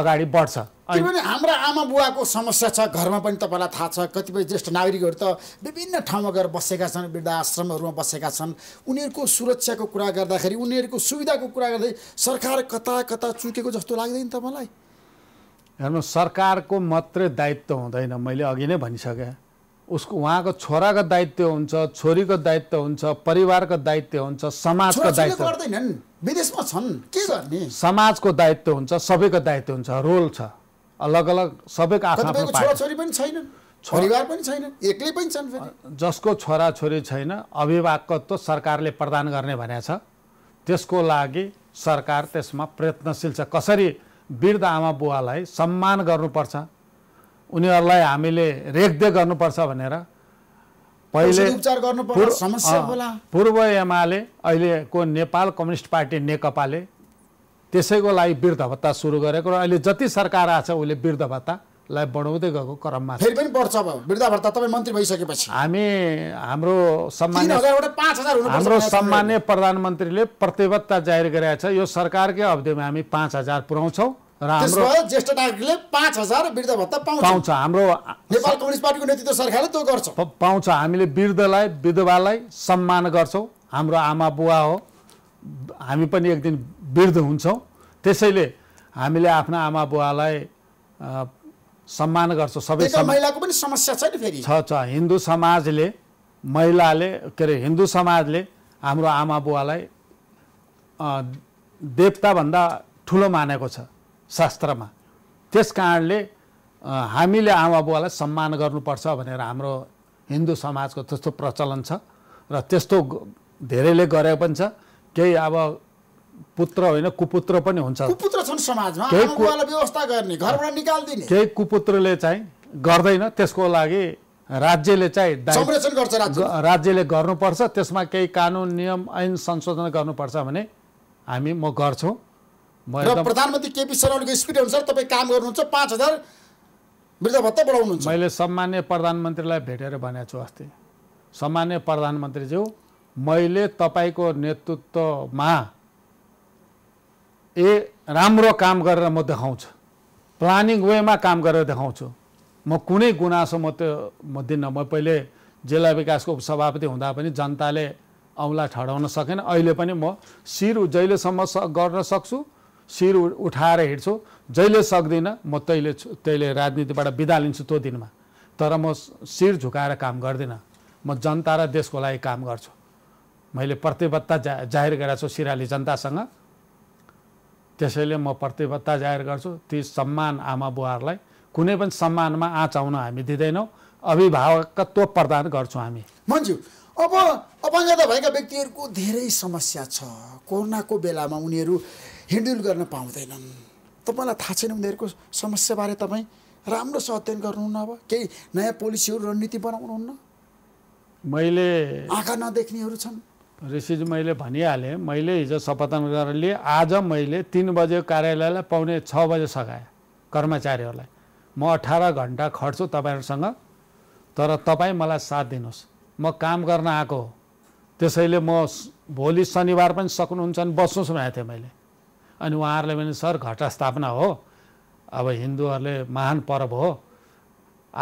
अगाडि बढ्छ किनभने हाम्रा आमा बुवाको समस्या छ घरमा पनि तपाईँलाई थाहा छ कतिपय ज्येष्ठ नागरिकहरू त विभिन्न ठाउँमा गएर बसेका छन् वृद्ध आश्रमहरूमा बसेका छन् उनीहरूको सुरक्षाको कुरा गर्दाखेरि उनीहरूको सुविधाको कुरा गर्दै सरकार कता कता चुकेको जस्तो लाग्दैन तपाईँलाई हेर्नु सरकारको मात्रै दायित्व हुँदैन मैले अघि नै भनिसकेँ उसको उहाँको छोराको दायित्व हुन्छ छोरीको दायित्व हुन्छ परिवारको दायित्व हुन्छ समाजको दायित्व विदेशमा छन् के गर्ने समाजको दायित्व हुन्छ सबैको दायित्व हुन्छ रोल छ अलग अलग सबैको आफ्नो छोराछोरी पनि छैनन् परिवार पनि छैन एक्लै पनि छन् जसको छोराछोरी छैन अभिभावकत्व सरकारले प्रदान गर्ने भनेको छ त्यसको लागि सरकार त्यसमा प्रयत्नशील छ कसरी वृद्ध आमा बुवालाई सम्मान गर्नुपर्छ उनीहरूलाई हामीले रेखदेख गर्नुपर्छ भनेर पहिले उपचार गर्नु पूर्व एमाले अहिलेको नेपाल कम्युनिस्ट पार्टी नेकपाले त्यसैको लागि वृद्ध भत्ता सुरु गरेको र अहिले जति सरकार आएको छ उसले वृद्ध भत्तालाई बढाउँदै गएको क्रममा फेरि पनि बढ्छ वृद्ध भत्ता तपाईँ मन्त्री भइसकेपछि हामी हाम्रो सम्मान्य हाम्रो सम्मान्य प्रधानमन्त्रीले प्रतिबद्धता जाहेर गरेका छ यो सरकारकै अवधिमा हामी पाँच हजार पुऱ्याउँछौँ र हाम्रो ज्येष्ठ नागरिकले पाँच हजार वृद्ध भत्ता पाउँछ हाम्रो नेपाल कम्युनिस्ट पार्टीको नेतृत्व सरकारले त्यो गर्छ पाउँछ हामीले वृद्धलाई विधवालाई सम्मान गर्छौँ हाम्रो आमा बुवा हो हामी पनि एक दिन वृद्ध हुन्छौँ त्यसैले हामीले आफ्ना आमा बुवालाई सम्मान गर्छौँ सबै महिलाको पनि समस्या छ नि फेरि छ छ हिन्दू समाजले महिलाले के अरे हिन्दू समाजले हाम्रो आमा बुवालाई देवताभन्दा ठुलो मानेको छ शास्त्रमा त्यस कारणले हामीले आमा बुवालाई सम्मान गर्नुपर्छ भनेर हाम्रो हिन्दू समाजको त्यस्तो प्रचलन छ र त्यस्तो धेरैले गरे पनि छ केही अब पुत्र होइन कुपुत्र पनि हुन्छ कुपुत्र छन् समाजमा व्यवस्था गर्ने घरबाट निकालिदिने केही कुपुत्रले चाहिँ गर्दैन त्यसको लागि राज्यले चाहिँ गर्छ राज्यले गर्नुपर्छ त्यसमा केही कानुन नियम ऐन संशोधन गर्नुपर्छ भने हामी म गर्छौँ म प्रधानमन्त्री केपी शर्माको स्पिड अनुसार तपाईँ काम गर्नुहुन्छ पाँच हजार वृद्ध भत्ता बढाउनुहुन्छ मैले सम्मान्य प्रधानमन्त्रीलाई भेटेर भनेको छु अस्ति सामान्य प्रधानमन्त्रीज्यू मैले तपाईँको नेतृत्वमा ए राम्रो काम गरेर म देखाउँछु प्लानिङ वेमा काम गरेर देखाउँछु म कुनै गुनासो म त्यो म दिन्न म पहिले जिल्ला विकासको उपसभापति हुँदा पनि जनताले औँला ठडाउन सकेन अहिले पनि म शिर जहिलेसम्म स गर्न सक्छु शिर उठाएर हिँड्छु जहिले सक्दिनँ म तैले तैले राजनीतिबाट बिदा लिन्छु त्यो दिनमा तर म शिर झुकाएर काम गर्दिनँ म जनता र देशको लागि काम गर्छु मैले प्रतिबद्धता जा जाहेर गरेको छु सिराली जनतासँग त्यसैले म प्रतिबद्धता जाहेर गर्छु ती सम्मान आमा बुवाहरूलाई कुनै पनि सम्मानमा आँच आउन हामी दिँदैनौँ अभिभावकत्व प्रदान गर्छौँ हामी मन्जु अब अपाङ्गता भएका व्यक्तिहरूको धेरै समस्या छ कोरोनाको बेलामा उनीहरू हिँडुल गर्न पाउँदैनन् तपाईँलाई थाहा छैन उनीहरूको समस्याबारे तपाईँ राम्रोसँग अध्ययन गर्नुहुन्न अब केही नयाँ पोलिसीहरू रणनीति बनाउनुहुन्न मैले आँखा नदेख्नेहरू छन् ऋषिजी मैले भनिहालेँ मैले हिजो शपथन गरेर लिएँ आज मैले तिन बजे कार्यालयलाई पाउने छ बजे सघाएँ कर्मचारीहरूलाई म अठार घन्टा खट्छु तपाईँहरूसँग तर तपाईँ मलाई साथ दिनुहोस् म काम गर्न आएको हो त्यसैले म भोलि शनिबार पनि सक्नुहुन्छ भने बस्नुहोस् भनेको थिएँ मैले अनि उहाँहरूले पनि सर स्थापना हो अब हिन्दूहरूले महान पर्व हो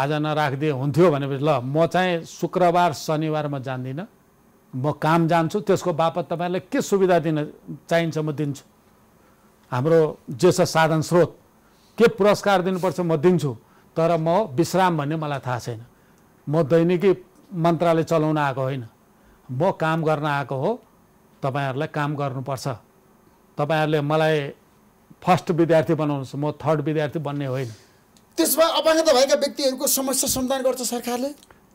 आज नराखिदिए हुन्थ्यो भनेपछि ल म चाहिँ शुक्रबार शनिबार म जान्दिनँ म काम जान्छु त्यसको बापत तपाईँहरूलाई के सुविधा दिन चाहिन्छ म दिन्छु हाम्रो जे छ साधन स्रोत के पुरस्कार दिनुपर्छ म दिन्छु तर म विश्राम भन्ने मलाई थाहा छैन म दैनिकी मन्त्रालय चलाउन आएको होइन म काम गर्न आएको हो तपाईँहरूलाई काम गर्नुपर्छ तपाईँहरूले मलाई फर्स्ट विद्यार्थी बनाउनुहोस् म थर्ड विद्यार्थी बन्ने होइन त्यसमा अपाङ्गता भएका व्यक्तिहरूको समस्या समाधान गर्छ सरकारले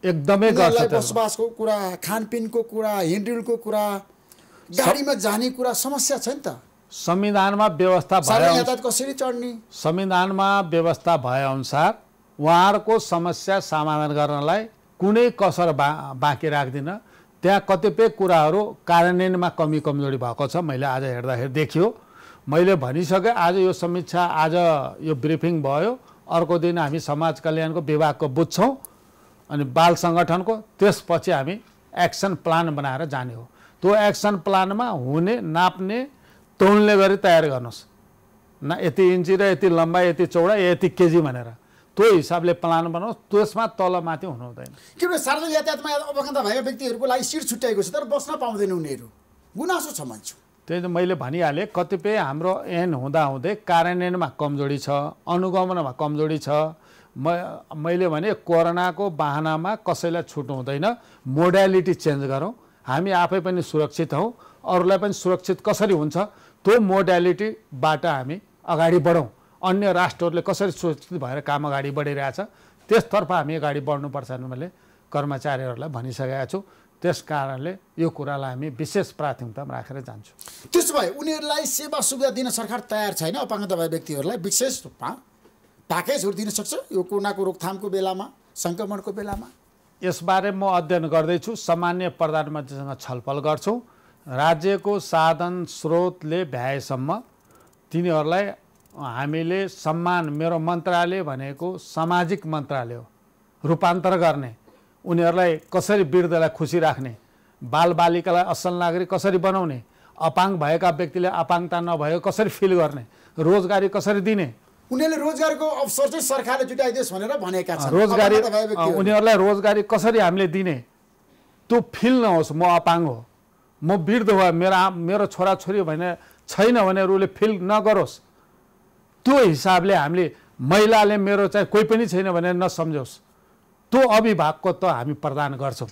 एकदमै गर्छ बसोबासको कुरा खानपिनको कुरा हिँडुलको कुरा गाडीमा जाने कुरा समस्या छ नि त संविधानमा व्यवस्था भए कसरी चढ्ने संविधानमा व्यवस्था भएअनुसार उहाँहरूको समस्या समाधान गर्नलाई कुनै कसर बा बाँकी राख्दिनँ त्यहाँ कतिपय कुराहरू कार्यान्वयनमा कमी कमजोरी भएको छ मैले आज हेर्दाखेरि देखियो मैले भनिसकेँ आज यो समीक्षा आज यो ब्रिफिङ भयो अर्को दिन हामी समाज कल्याणको विभागको बुझ्छौँ अनि बाल सङ्गठनको त्यसपछि हामी एक्सन प्लान बनाएर जाने हो त्यो एक्सन प्लानमा हुने नाप्ने तौलले गरी तयार गर्नुहोस् न यति इन्ची र यति लम्बाइ यति चौडा यति केजी भनेर त्यो हिसाबले प्लान बनाओस् त्यसमा तल माथि हुनु हुँदैन किनभने सार्वजनिक यातायातमा अवगन्ता भएका व्यक्तिहरूको लागि सिट छुट्याएको छ तर बस्न पाउँदैन उनीहरू गुनासो छ मान्छु त्यही त मैले भनिहालेँ कतिपय हाम्रो एन हुँदाहुँदै कार्यान्वयनमा कमजोरी छ अनुगमनमा कमजोरी छ म मैले भने कोरोनाको बाहनामा कसैलाई छुट हुँदैन मोडालिटी चेन्ज गरौँ हामी आफै पनि सुरक्षित हौँ अरूलाई पनि सुरक्षित कसरी हुन्छ त्यो मोडालिटीबाट हामी अगाडि बढौँ अन्य राष्ट्रहरूले कसरी सुरक्षित भएर काम अगाडि बढिरहेछ त्यसतर्फ हामी अगाडि बढ्नुपर्छ भनेर मैले कर्मचारीहरूलाई भनिसकेको छु त्यस कारणले यो कुरालाई हामी विशेष प्राथमिकतामा राखेर जान्छौँ त्यसो भए उनीहरूलाई सेवा सुविधा दिन सरकार तयार छैन अपाङ्गता भए व्यक्तिहरूलाई विशेष रूपमा दिन सक्छ यो कोरोनाको रोकथामको बेलामा सङ्क्रमणको बेलामा यसबारे म अध्ययन गर्दैछु सामान्य प्रधानमन्त्रीसँग छलफल गर्छु राज्यको साधन स्रोतले भ्याएसम्म तिनीहरूलाई हामीले सम्मान मेरो मन्त्रालय भनेको सामाजिक मन्त्रालय हो रूपान्तर गर्ने उनीहरूलाई कसरी वृद्धलाई खुसी राख्ने बालबालिकालाई असल नागरिक कसरी बनाउने अपाङ भएका व्यक्तिले अपाङ्गता नभएको कसरी फिल गर्ने रोजगारी कसरी दिने उनीहरूले रोजगारीको अवसर चाहिँ सरकारले जुटाइदियोस् भनेर भनेका छन् रोजगारी उनीहरूलाई रोजगारी कसरी हामीले दिने त्यो फिल नहोस् म अपाङ्ग हो म वृद्ध भयो मेरो मेरो छोराछोरी भने छैन भने उसले फिल नगरोस् त्यो हिसाबले हामीले महिलाले मेरो चाहिँ कोही पनि छैन भनेर नसम्झोस् त्यो अभिभावकको त हामी प्रदान गर्छौँ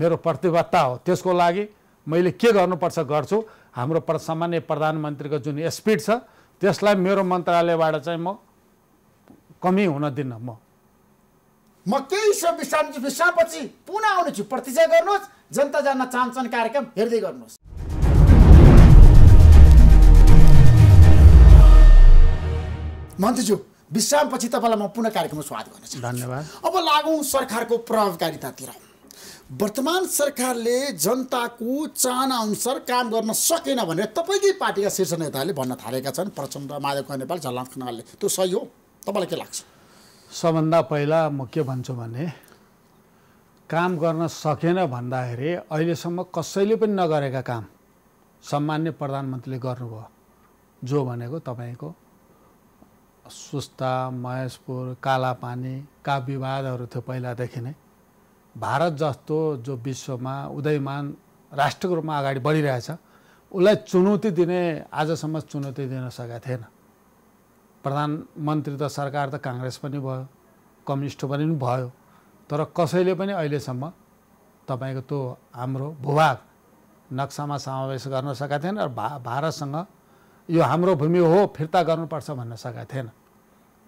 मेरो प्रतिबद्धता हो त्यसको लागि मैले के गर्नुपर्छ गर्छु हाम्रो सामान्य प्रधानमन्त्रीको जुन स्पिड छ त्यसलाई मेरो मन्त्रालयबाट चाहिँ म कमी हुन दिन्न म म केही सब विश्राम विश्रामपछि पुनः आउनेछु प्रतीक्षा गर्नुहोस् जनता जान्न चाहन्छन् कार्यक्रम हेर्दै गर्नुहोस् मन्त्रीज्यू विश्रामपछि तपाईँलाई म पुनः कार्यक्रममा स्वागत गर्नेछु धन्यवाद अब लागौँ सरकारको प्रभावकारितातिर वर्तमान सरकारले जनताको चाहना अनुसार काम गर्न सकेन भनेर तपाईँकै पार्टीका शीर्ष नेताहरूले भन्न थालेका छन् प्रचण्ड माधव नेपाल झलाङ खनालले त्यो सही हो तपाईँलाई के लाग्छ सबभन्दा पहिला म के भन्छु भने काम गर्न सकेन भन्दाखेरि अहिलेसम्म कसैले पनि नगरेका काम सामान्य प्रधानमन्त्रीले गर्नुभयो जो भनेको तपाईँको सुस्ता महेशपुर कालापानी का विवादहरू थियो पहिलादेखि नै भारत जस्तो जो विश्वमा उदयमान राष्ट्रको रूपमा अगाडि बढिरहेछ उसलाई चुनौती दिने आजसम्म चुनौती दिन सकेका थिएन प्रधानमन्त्री त सरकार त काङ्ग्रेस पनि भयो कम्युनिस्ट पनि भयो तर कसैले पनि अहिलेसम्म तपाईँको त्यो हाम्रो भूभाग नक्सामा समावेश गर्न सकेका थिएन र भा भारतसँग यो हाम्रो भूमि हो फिर्ता गर्नुपर्छ भन्न सकेका थिएन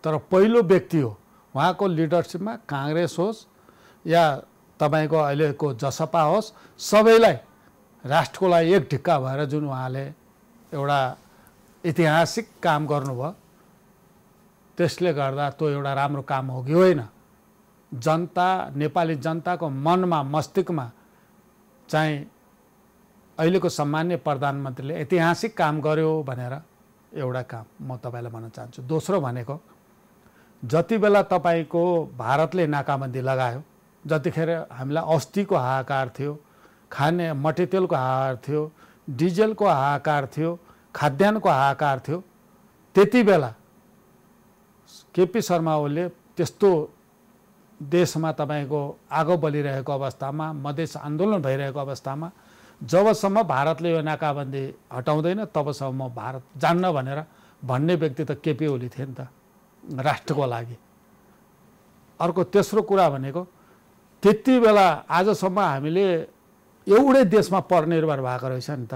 तर पहिलो व्यक्ति हो उहाँको लिडरसिपमा काङ्ग्रेस होस् या तपाईँको अहिलेको जसपा होस् सबैलाई राष्ट्रको लागि एक ढिक्का भएर जुन उहाँले एउटा ऐतिहासिक काम गर्नुभयो त्यसले गर्दा त्यो एउटा राम्रो काम हो कि होइन जनता नेपाली जनताको मनमा मस्तिष्कमा चाहिँ अहिलेको सामान्य प्रधानमन्त्रीले ऐतिहासिक काम गर्यो भनेर एउटा काम म तपाईँलाई भन्न चाहन्छु दोस्रो भनेको जति बेला तपाईँको भारतले नाकाबन्दी लगायो जतिखेर हामीलाई अस्थिको हाहाकार थियो खाने मटेतेलको हाहाकार थियो डिजेलको हाहाकार थियो खाद्यान्नको हाहाकार थियो त्यति बेला केपी शर्मा ओलीले त्यस्तो देशमा तपाईँको आगो बलिरहेको अवस्थामा मधेस आन्दोलन भइरहेको अवस्थामा जबसम्म भारतले यो नाकाबन्दी हटाउँदैन तबसम्म म भारत जान्न भनेर भन्ने व्यक्ति त केपी ओली थिए नि त राष्ट्रको लागि अर्को तेस्रो कुरा भनेको त्यति बेला आजसम्म हामीले एउटै देशमा परनिर्भर भएको रहेछ नि त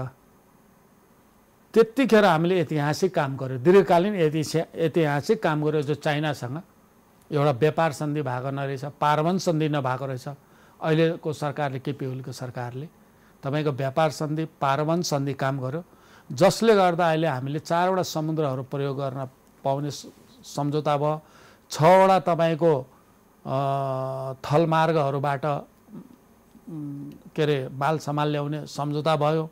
त्यतिखेर हामीले ऐतिहासिक काम गर्यो दीर्घकालीन ऐतिहासिक काम गऱ्यो जो चाइनासँग एउटा व्यापार सन्धि भएको नरहेछ पार्वन सन्धि नभएको रहेछ अहिलेको सरकारले केपी ओलीको सरकारले तपाईँको व्यापार सन्धि पार्वन सन्धि काम गर्यो जसले गर्दा अहिले हामीले चारवटा समुद्रहरू प्रयोग गर्न पाउने सम्झौता भयो छवटा तपाईँको थलमार्गहरूबाट के अरे माल ल्याउने सम्झौता भयो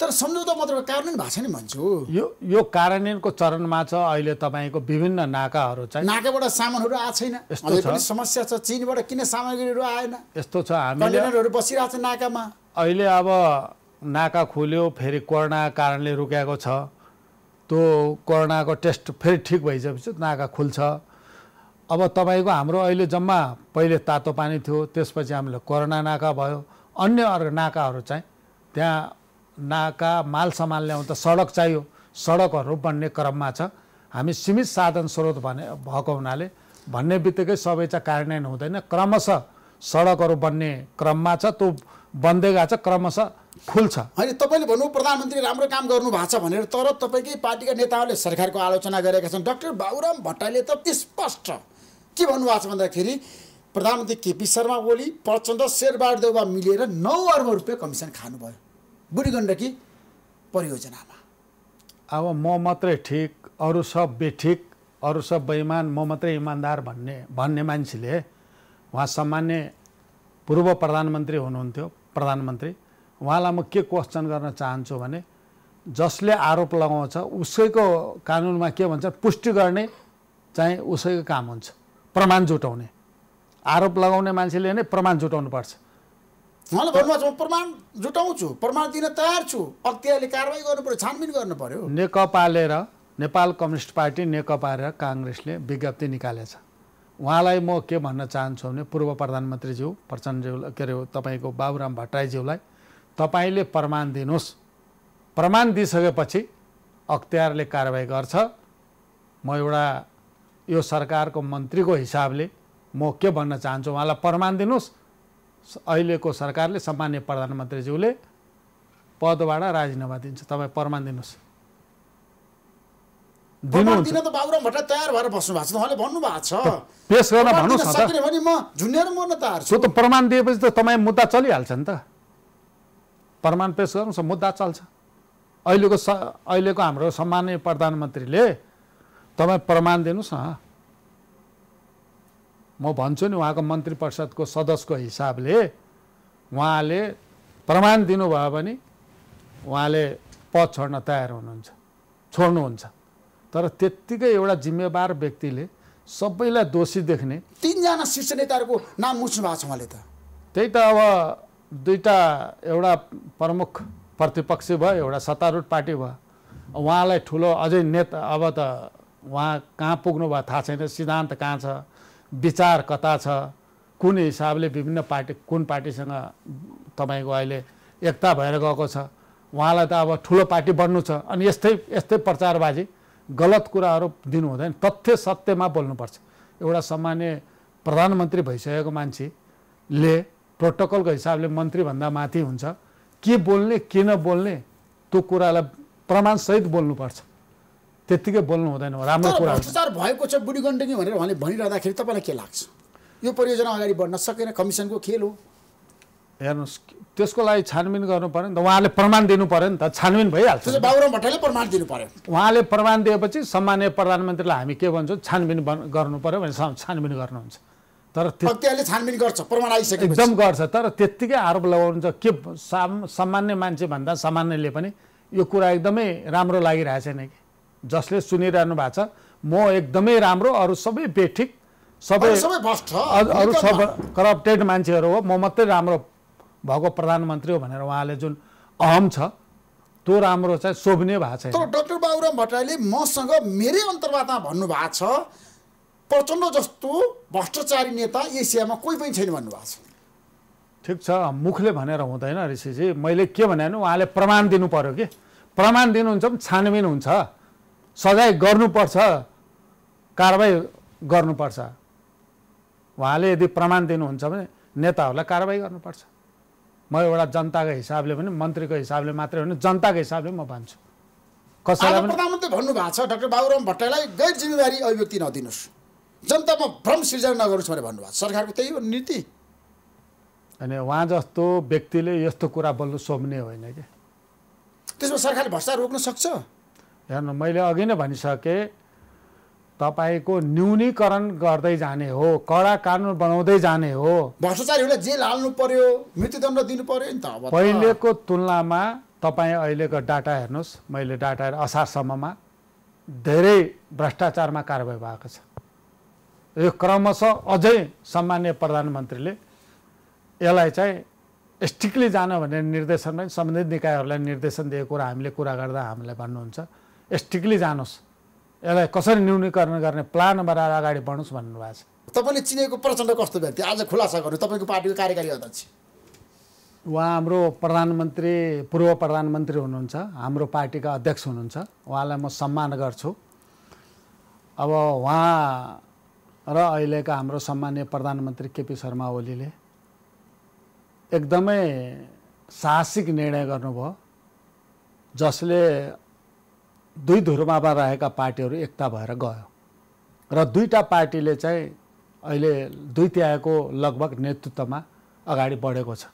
तर सम्झौता मात्र कार्यान्वयन भएको नि भन्छु यो यो कार्यान्वयनको चरणमा छ अहिले तपाईँको विभिन्न नाकाहरू चाहिँ नाकाबाट सामानहरू आएको छैन यस्तो समस्या छ चिनबाट किन सामग्रीहरू आएन यस्तो छ हामीहरू बसिरहेको छ नाकामा अहिले अब नाका खोल्यो फेरि कोरोना कारणले रुकेको छ त्यो कोरोनाको टेस्ट फेरि ठिक भइसकेपछि नाका खुल्छ अब तपाईँको हाम्रो अहिले जम्मा पहिले तातो पानी थियो त्यसपछि हामीले कोरोना नाका भयो अन्य अर्को नाकाहरू चाहिँ त्यहाँ नाका माल सामान ल्याउँ त सडक चाहियो सडकहरू बन्ने क्रममा छ हामी सीमित साधन स्रोत भने भएको हुनाले भन्ने बित्तिकै सबै चाहिँ कार्यान्वयन हुँदैन क्रमशः सडकहरू बन्ने क्रममा छ त्यो बन्दै गएको छ क्रमशः खुल्छ होइन तपाईँले भन्नु प्रधानमन्त्री राम्रो काम गर्नु भएको छ भनेर तर तपाईँकै पार्टीका नेताहरूले सरकारको आलोचना गरेका छन् डाक्टर बाबुराम भट्टराईले त स्पष्ट के भन्नुभएको छ भन्दाखेरि प्रधानमन्त्री केपी शर्मा ओली प्रचण्ड देउबा मिलेर नौ अर्ब रुपियाँ कमिसन खानुभयो बुढी गण्डकी परियोजनामा अब म मात्रै ठिक अरू सब बेठिक अरू सब बेइमान म मात्रै इमान्दार भन्ने भन्ने मान्छेले उहाँ सामान्य पूर्व प्रधानमन्त्री हुनुहुन्थ्यो प्रधानमन्त्री उहाँलाई म के क्वेसन गर्न चाहन्छु भने जसले आरोप लगाउँछ उसैको कानुनमा के भन्छ पुष्टि गर्ने चाहिँ उसैको काम हुन्छ प्रमाण जुटाउने आरोप लगाउने मान्छेले नै प्रमाण जुटाउनुपर्छ पर्छ भन्नुभएको प्रमाण जुटाउँछु प्रमाण दिन तयार छु अख्तियारले कारवाही गर्नु पर्यो छानबिन गर्नु पर्यो नेकपाले नेपाल कम्युनिस्ट पार्टी नेकपा र काङ्ग्रेसले विज्ञप्ति निकालेछ उहाँलाई म के भन्न चाहन्छु भने पूर्व प्रधानमन्त्रीज्यू प्रचण्डज्यू के अरे तपाईँको बाबुराम भट्टराईज्यूलाई तपाईँले प्रमाण दिनुहोस् प्रमाण दिइसकेपछि अख्तियारले कारवाही गर्छ म एउटा यो सरकारको मन्त्रीको हिसाबले म के भन्न चाहन्छु उहाँलाई प्रमाण दिनुहोस् अहिलेको सरकारले सामान्य प्रधानमन्त्रीज्यूले पदबाट राजीनामा दिन्छ तपाईँ प्रमाण दिनुहोस् बाबुराम भट्टराई तयार भएर बस्नु भएको छ न त प्रमाण दिएपछि त तपाईँ मुद्दा चलिहाल्छ नि त प्रमाण पेस गर्नुहोस् मुद्दा चल्छ अहिलेको स अहिलेको हाम्रो सम्मान्य प्रधानमन्त्रीले तपाईँ प्रमाण दिनुहोस् न म भन्छु नि उहाँको मन्त्री परिषदको सदस्यको हिसाबले उहाँले प्रमाण दिनुभयो भने उहाँले पद छोड्न तयार हुनुहुन्छ छोड्नुहुन्छ तर त्यत्तिकै एउटा जिम्मेवार व्यक्तिले सबैलाई दोषी देख्ने तिनजना शीर्ष नेताहरूको नाम मुच्नु भएको छ उहाँले त त्यही त अब दुईवटा एउटा प्रमुख प्रतिपक्षी भयो एउटा सत्तारूढ पार्टी भयो उहाँलाई ठुलो अझै नेता अब त उहाँ कहाँ पुग्नु भयो थाहा छैन सिद्धान्त कहाँ छ विचार कता छ कुन हिसाबले विभिन्न पार्टी कुन पार्टीसँग तपाईँको अहिले एकता भएर गएको छ उहाँलाई त अब ठुलो पार्टी बन्नु छ अनि यस्तै यस्तै प्रचारबाजी गलत कुराहरू दिनु हुँदैन तथ्य सत्यमा बोल्नुपर्छ एउटा सामान्य प्रधानमन्त्री भइसकेको मान्छेले प्रोटोकलको हिसाबले मन्त्रीभन्दा माथि हुन्छ के बोल्ने के नबोल्ने त्यो कुरालाई प्रमाणसहित बोल्नुपर्छ त्यत्तिकै बोल्नु हुँदैन राम्रो कुरा भ्रष्टाचार भएको छ बुढी गण्डकी भनेर उहाँले भनिरहँदाखेरि तपाईँलाई के लाग्छ यो परियोजना अगाडि बढ्न सकेन कमिसनको खेल हो हेर्नुहोस् त्यसको लागि छानबिन गर्नु पऱ्यो नि त उहाँले प्रमाण दिनु पऱ्यो नि त छानबिन भइहाल्छ बाबुराम भट्टराईले प्रमाण दिनु पऱ्यो उहाँले प्रमाण दिएपछि सामान्य प्रधानमन्त्रीलाई हामी के भन्छौँ छानबिन गर्नु पऱ्यो भने छानबिन गर्नुहुन्छ तर त्यसले छानबिन गर्छ प्रमाण आइसक्यो एकदम गर्छ तर त्यत्तिकै आरोप लगाउनुहुन्छ के सामान्य मान्छे भन्दा सामान्यले पनि यो कुरा एकदमै राम्रो लागिरहेको छैन कि जसले सुनिरहनु भएको छ म एकदमै राम्रो अरू सबै बेठिक सबै अरू सब करप्टेड मान्छेहरू हो म मात्रै राम्रो भएको प्रधानमन्त्री हो भनेर उहाँले जुन अहम छ त्यो राम्रो चाहिँ शोभनीय भएको छ तर डक्टर बाबुराम भट्टराईले मसँग मेरै अन्तर्वार्तामा भन्नुभएको छ प्रचण्ड जस्तो भ्रष्टाचारी नेता एसियामा कोही पनि छैन भन्नुभएको छ ठिक छ मुखले भनेर हुँदैन ऋषिजी मैले के भने उहाँले प्रमाण दिनु पर्यो कि प्रमाण दिनुहुन्छ पनि छानबिन हुन्छ सजाय गर्नुपर्छ कारवाही गर्नुपर्छ उहाँले यदि प्रमाण दिनुहुन्छ भने नेताहरूलाई कारवाही गर्नुपर्छ म एउटा जनताको हिसाबले पनि मन्त्रीको हिसाबले मात्रै होइन जनताको हिसाबले म भन्छु कसैलाई प्रधानमन्त्री भन्नुभएको छ डाक्टर बाबुराम भट्टराईलाई गैर जिम्मेवारी अभिव्यक्ति नदिनुहोस् जनतामा भ्रम सिर्जना नगर्नुहोस् भनेर भन्नुभएको छ सरकारको त्यही हो नीति अनि उहाँ जस्तो व्यक्तिले यस्तो कुरा बोल्नु सोभ्ने होइन क्या त्यसमा सरकारले भ्रष्टाचार रोक्न सक्छ हेर्नु मैले अघि नै भनिसकेँ तपाईँको न्यूनीकरण गर्दै जाने हो कडा कानुन बनाउँदै जाने हो भ्रष्टाचारीहरूलाई जेल हाल्नु पर्यो मृत्युदण्ड दिनु पर्यो नि त पहिलेको तुलनामा तपाईँ अहिलेको डाटा हेर्नुहोस् मैले डाटा असारसम्ममा धेरै भ्रष्टाचारमा कारवाही भएको छ यो क्रमशः अझै सामान्य प्रधानमन्त्रीले यसलाई चाहिँ स्ट्रिक्टली जान भनेर निर्देशन पनि सम्बन्धित निकायहरूलाई निर्देशन दिएको कुरा हामीले कुरा गर्दा हामीलाई भन्नुहुन्छ स्ट्रिक्टली जानुहोस् यसलाई कसरी न्यूनीकरण गर्ने प्लान बनाएर अगाडि बढ्नुहोस् भन्नुभएको छ तपाईँले चिनेको प्रचण्ड कस्तो व्यक्ति आज खुलासा गर्नु तपाईँको पार्टीको कार्यकारी अध्यक्ष उहाँ हाम्रो प्रधानमन्त्री पूर्व प्रधानमन्त्री हुनुहुन्छ हाम्रो पार्टीका अध्यक्ष हुनुहुन्छ उहाँलाई म सम्मान गर्छु अब उहाँ र अहिलेका हाम्रो सम्मान्य प्रधानमन्त्री केपी शर्मा ओलीले एकदमै साहसिक निर्णय गर्नुभयो जसले दुई धुर्मामा रहेका पार्टीहरू एकता भएर गयो र दुईवटा पार्टीले चाहिँ अहिले दुई तिहाएको लगभग नेतृत्वमा अगाडि बढेको छ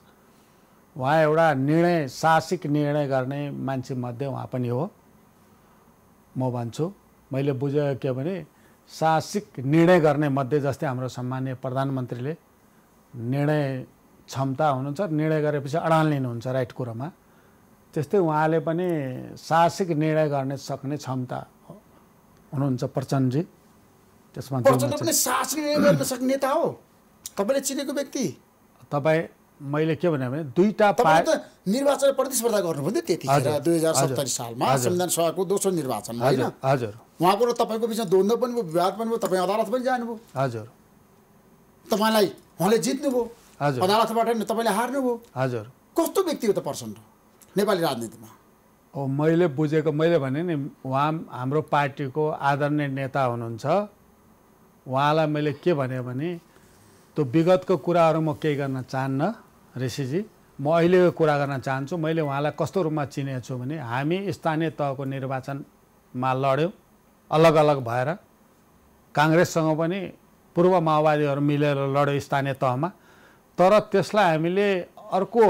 उहाँ एउटा निर्णय साहसिक निर्णय गर्ने मान्छे मध्ये उहाँ पनि हो म भन्छु मैले बुझेको के भने साहसिक निर्णय गर्ने मध्ये जस्तै हाम्रो सम्मान्य प्रधानमन्त्रीले निर्णय क्षमता हुनुहुन्छ निर्णय गरेपछि अडान लिनुहुन्छ राइट कुरोमा त्यस्तै उहाँले पनि साहसिक निर्णय गर्न सक्ने क्षमता हुनुहुन्छ प्रचण्डजी त्यसमा साहसिक निर्णय गर्न सक्ने नेता हो तपाईँले चिनेको व्यक्ति तपाईँ मैले के भने दुईटा निर्वाचन प्रतिस्पर्धा गर्नुभयो नि त्यतिखेर दुई हजार सत्तरी सालमा संविधान सभाको दोस्रो निर्वाचन होइन हजुर उहाँको र तपाईँको बिचमा द्वन्द्व पनि भयो विवाद पनि भयो तपाईँ अदालत पनि जानुभयो हजुर तपाईँलाई उहाँले जित्नुभयो हजुर अदालतबाट तपाईँले हार्नुभयो हजुर कस्तो व्यक्ति हो त प्रचण्ड नेपाली राजनीतिमा हो मैले बुझेको मैले भने नि उहाँ हाम्रो पार्टीको आदरणीय नेता हुनुहुन्छ उहाँलाई मैले के भने भने त्यो विगतको कुराहरू म केही गर्न चाहन्न ऋषिजी म अहिलेको कुरा गर्न चाहन्छु मैले उहाँलाई कस्तो रूपमा चिनेछु भने हामी स्थानीय तहको निर्वाचनमा लड्यौँ अलग अलग भएर काङ्ग्रेससँग पनि पूर्व माओवादीहरू मिलेर लड्यो स्थानीय तहमा तर त्यसलाई हामीले अर्को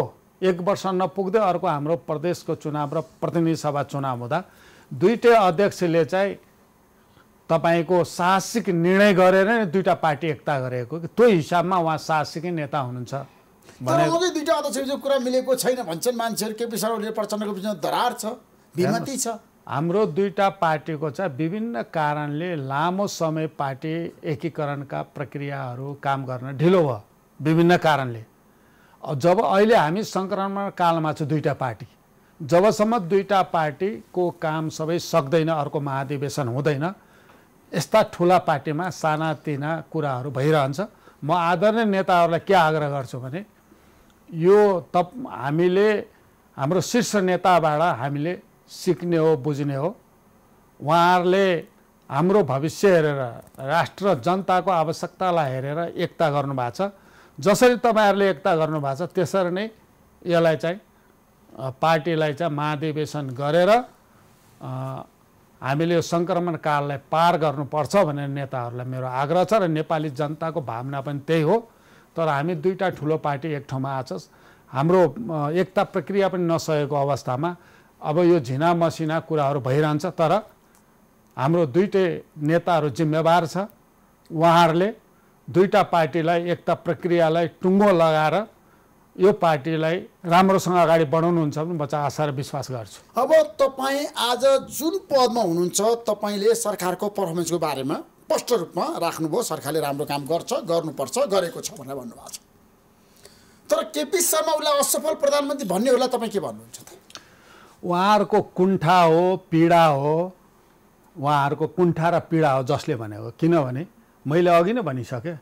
एक वर्ष नपुग्दै अर्को हाम्रो प्रदेशको चुनाव र प्रतिनिधि सभा चुनाव हुँदा दुइटै अध्यक्षले चाहिँ तपाईँको साहसिक निर्णय गरेर नै दुईवटा पार्टी एकता गरेको त्यो हिसाबमा उहाँ साहसिकै नेता हुनुहुन्छ तर दुईवटा अध्यक्ष कुरा मिलेको छैन भन्छन् मान्छेहरू केपी शर्माले प्रचण्डको बिचमा दरार छ छ हाम्रो दुईवटा पार्टीको चाहिँ विभिन्न कारणले लामो समय पार्टी एकीकरणका प्रक्रियाहरू काम गर्न ढिलो भयो विभिन्न कारणले जब अहिले हामी सङ्क्रमण कालमा छ दुईवटा पार्टी जबसम्म दुईवटा पार्टीको काम सबै सक्दैन अर्को महाधिवेशन हुँदैन यस्ता ठुला पार्टीमा सानातिना कुराहरू भइरहन्छ म आदरणीय नेताहरूलाई के आग्रह गर्छु भने यो त हामीले हाम्रो शीर्ष नेताबाट हामीले सिक्ने हो बुझ्ने हो उहाँहरूले हाम्रो भविष्य हेरेर राष्ट्र जनताको आवश्यकतालाई हेरेर एकता गर्नुभएको छ जसरी तपाईँहरूले एकता गर्नुभएको छ त्यसरी नै यसलाई चाहिँ पार्टीलाई चाहिँ महाधिवेशन गरेर हामीले यो सङ्क्रमण काललाई पार गर्नुपर्छ भनेर नेताहरूलाई मेरो आग्रह छ र नेपाली जनताको भावना पनि त्यही हो तर हामी दुईवटा ठुलो पार्टी एक ठाउँमा आछौँ हाम्रो एकता प्रक्रिया पनि नसकेको अवस्थामा अब यो झिना मसिना कुराहरू भइरहन्छ तर हाम्रो दुइटै नेताहरू जिम्मेवार छ उहाँहरूले दुईवटा पार्टीलाई एकता प्रक्रियालाई टुङ्गो लगाएर यो पार्टीलाई राम्रोसँग अगाडि बढाउनुहुन्छ भने म चाहिँ आशा र विश्वास गर्छु अब तपाईँ आज जुन पदमा हुनुहुन्छ तपाईँले सरकारको पर्फर्मेन्सको बारेमा स्पष्ट रूपमा राख्नुभयो सरकारले राम्रो काम गर्छ गर्नुपर्छ गरेको छ भनेर भन्नुभएको छ तर केपी शर्मा उसलाई असफल प्रधानमन्त्री भन्ने भन्नेहरूलाई तपाईँ के भन्नुहुन्छ त उहाँहरूको कुण्ठा हो पीडा हो उहाँहरूको कुण्ठा र पीडा हो जसले भनेको किनभने मैले अघि नै भनिसकेँ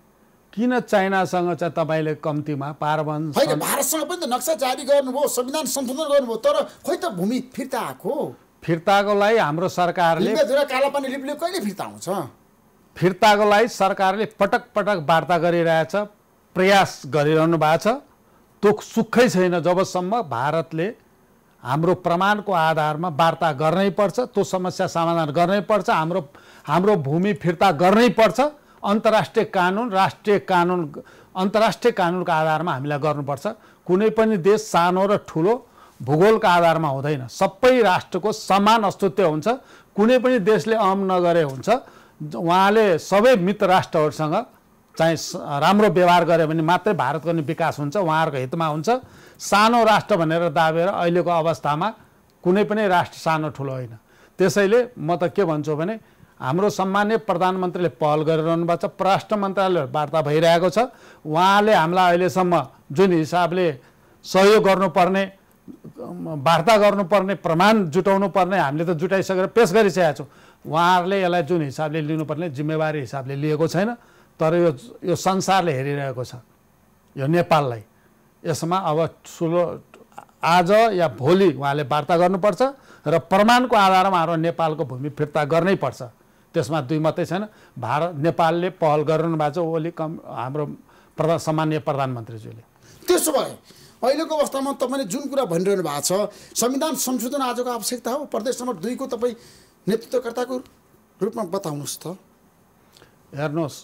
किन चाइनासँग चाहिँ तपाईँले कम्तीमा पारवन होइन भारतसँग पनि त नक्सा जारी गर्नुभयो संविधान संशोधन गर्नुभयो तर खोइ त भूमि फिर्ता आएको फिर्ताको लागि हाम्रो सरकारले कालापानी लिपले कहिले फिर्ता आउँछ फिर्ताको लागि सरकारले पटक पटक वार्ता गरिरहेछ प्रयास गरिरहनु भएको छ त्यो सुखै छैन जबसम्म भारतले हाम्रो प्रमाणको आधारमा वार्ता गर्नै पर्छ त्यो समस्या समाधान गर्नै पर्छ हाम्रो हाम्रो भूमि फिर्ता गर्नै पर्छ अन्तर्राष्ट्रिय कानुन राष्ट्रिय कानुन अन्तर्राष्ट्रिय कानुनको आधारमा हामीलाई गर्नुपर्छ कुनै पनि देश सानो र ठुलो भूगोलको आधारमा हुँदैन सबै राष्ट्रको समान अस्तित्व हुन्छ कुनै पनि देशले अम नगरे हुन्छ उहाँले सबै मित्र राष्ट्रहरूसँग चाहिँ राम्रो व्यवहार गऱ्यो भने मात्रै भारतको नि विकास हुन्छ उहाँहरूको हितमा हुन्छ सानो राष्ट्र भनेर दाबेर अहिलेको अवस्थामा कुनै पनि राष्ट्र सानो ठुलो होइन त्यसैले म त के भन्छु भने हाम्रो सम्मान्य प्रधानमन्त्रीले पहल गरिरहनु भएको छ परराष्ट्र मन्त्रालय वार्ता भइरहेको छ उहाँले हामीलाई अहिलेसम्म जुन हिसाबले सहयोग गर्नुपर्ने वार्ता गर्नुपर्ने प्रमाण जुटाउनु पर्ने हामीले त जुटाइसकेर पेस गरिसकेका छौँ उहाँहरूले यसलाई जुन हिसाबले लिनुपर्ने जिम्मेवारी हिसाबले लिएको छैन तर यो यो संसारले हेरिरहेको छ यो नेपाललाई यसमा अब ठुलो आज या भोलि उहाँले वार्ता गर्नुपर्छ र प्रमाणको आधारमा हाम्रो नेपालको भूमि फिर्ता गर्नै पर्छ त्यसमा दुई मात्रै छैन भारत नेपालले पहल गरिरहनु भएको छ ओली कम हाम्रो प्रधान सामान्य प्रधानमन्त्रीज्यूले त्यसो भए अहिलेको अवस्थामा तपाईँले जुन कुरा भनिरहनु भएको छ संविधान संशोधन आजको आवश्यकता हो प्रदेश नम्बर दुईको तपाईँ नेतृत्वकर्ताको रूपमा बताउनुहोस् त हेर्नुहोस्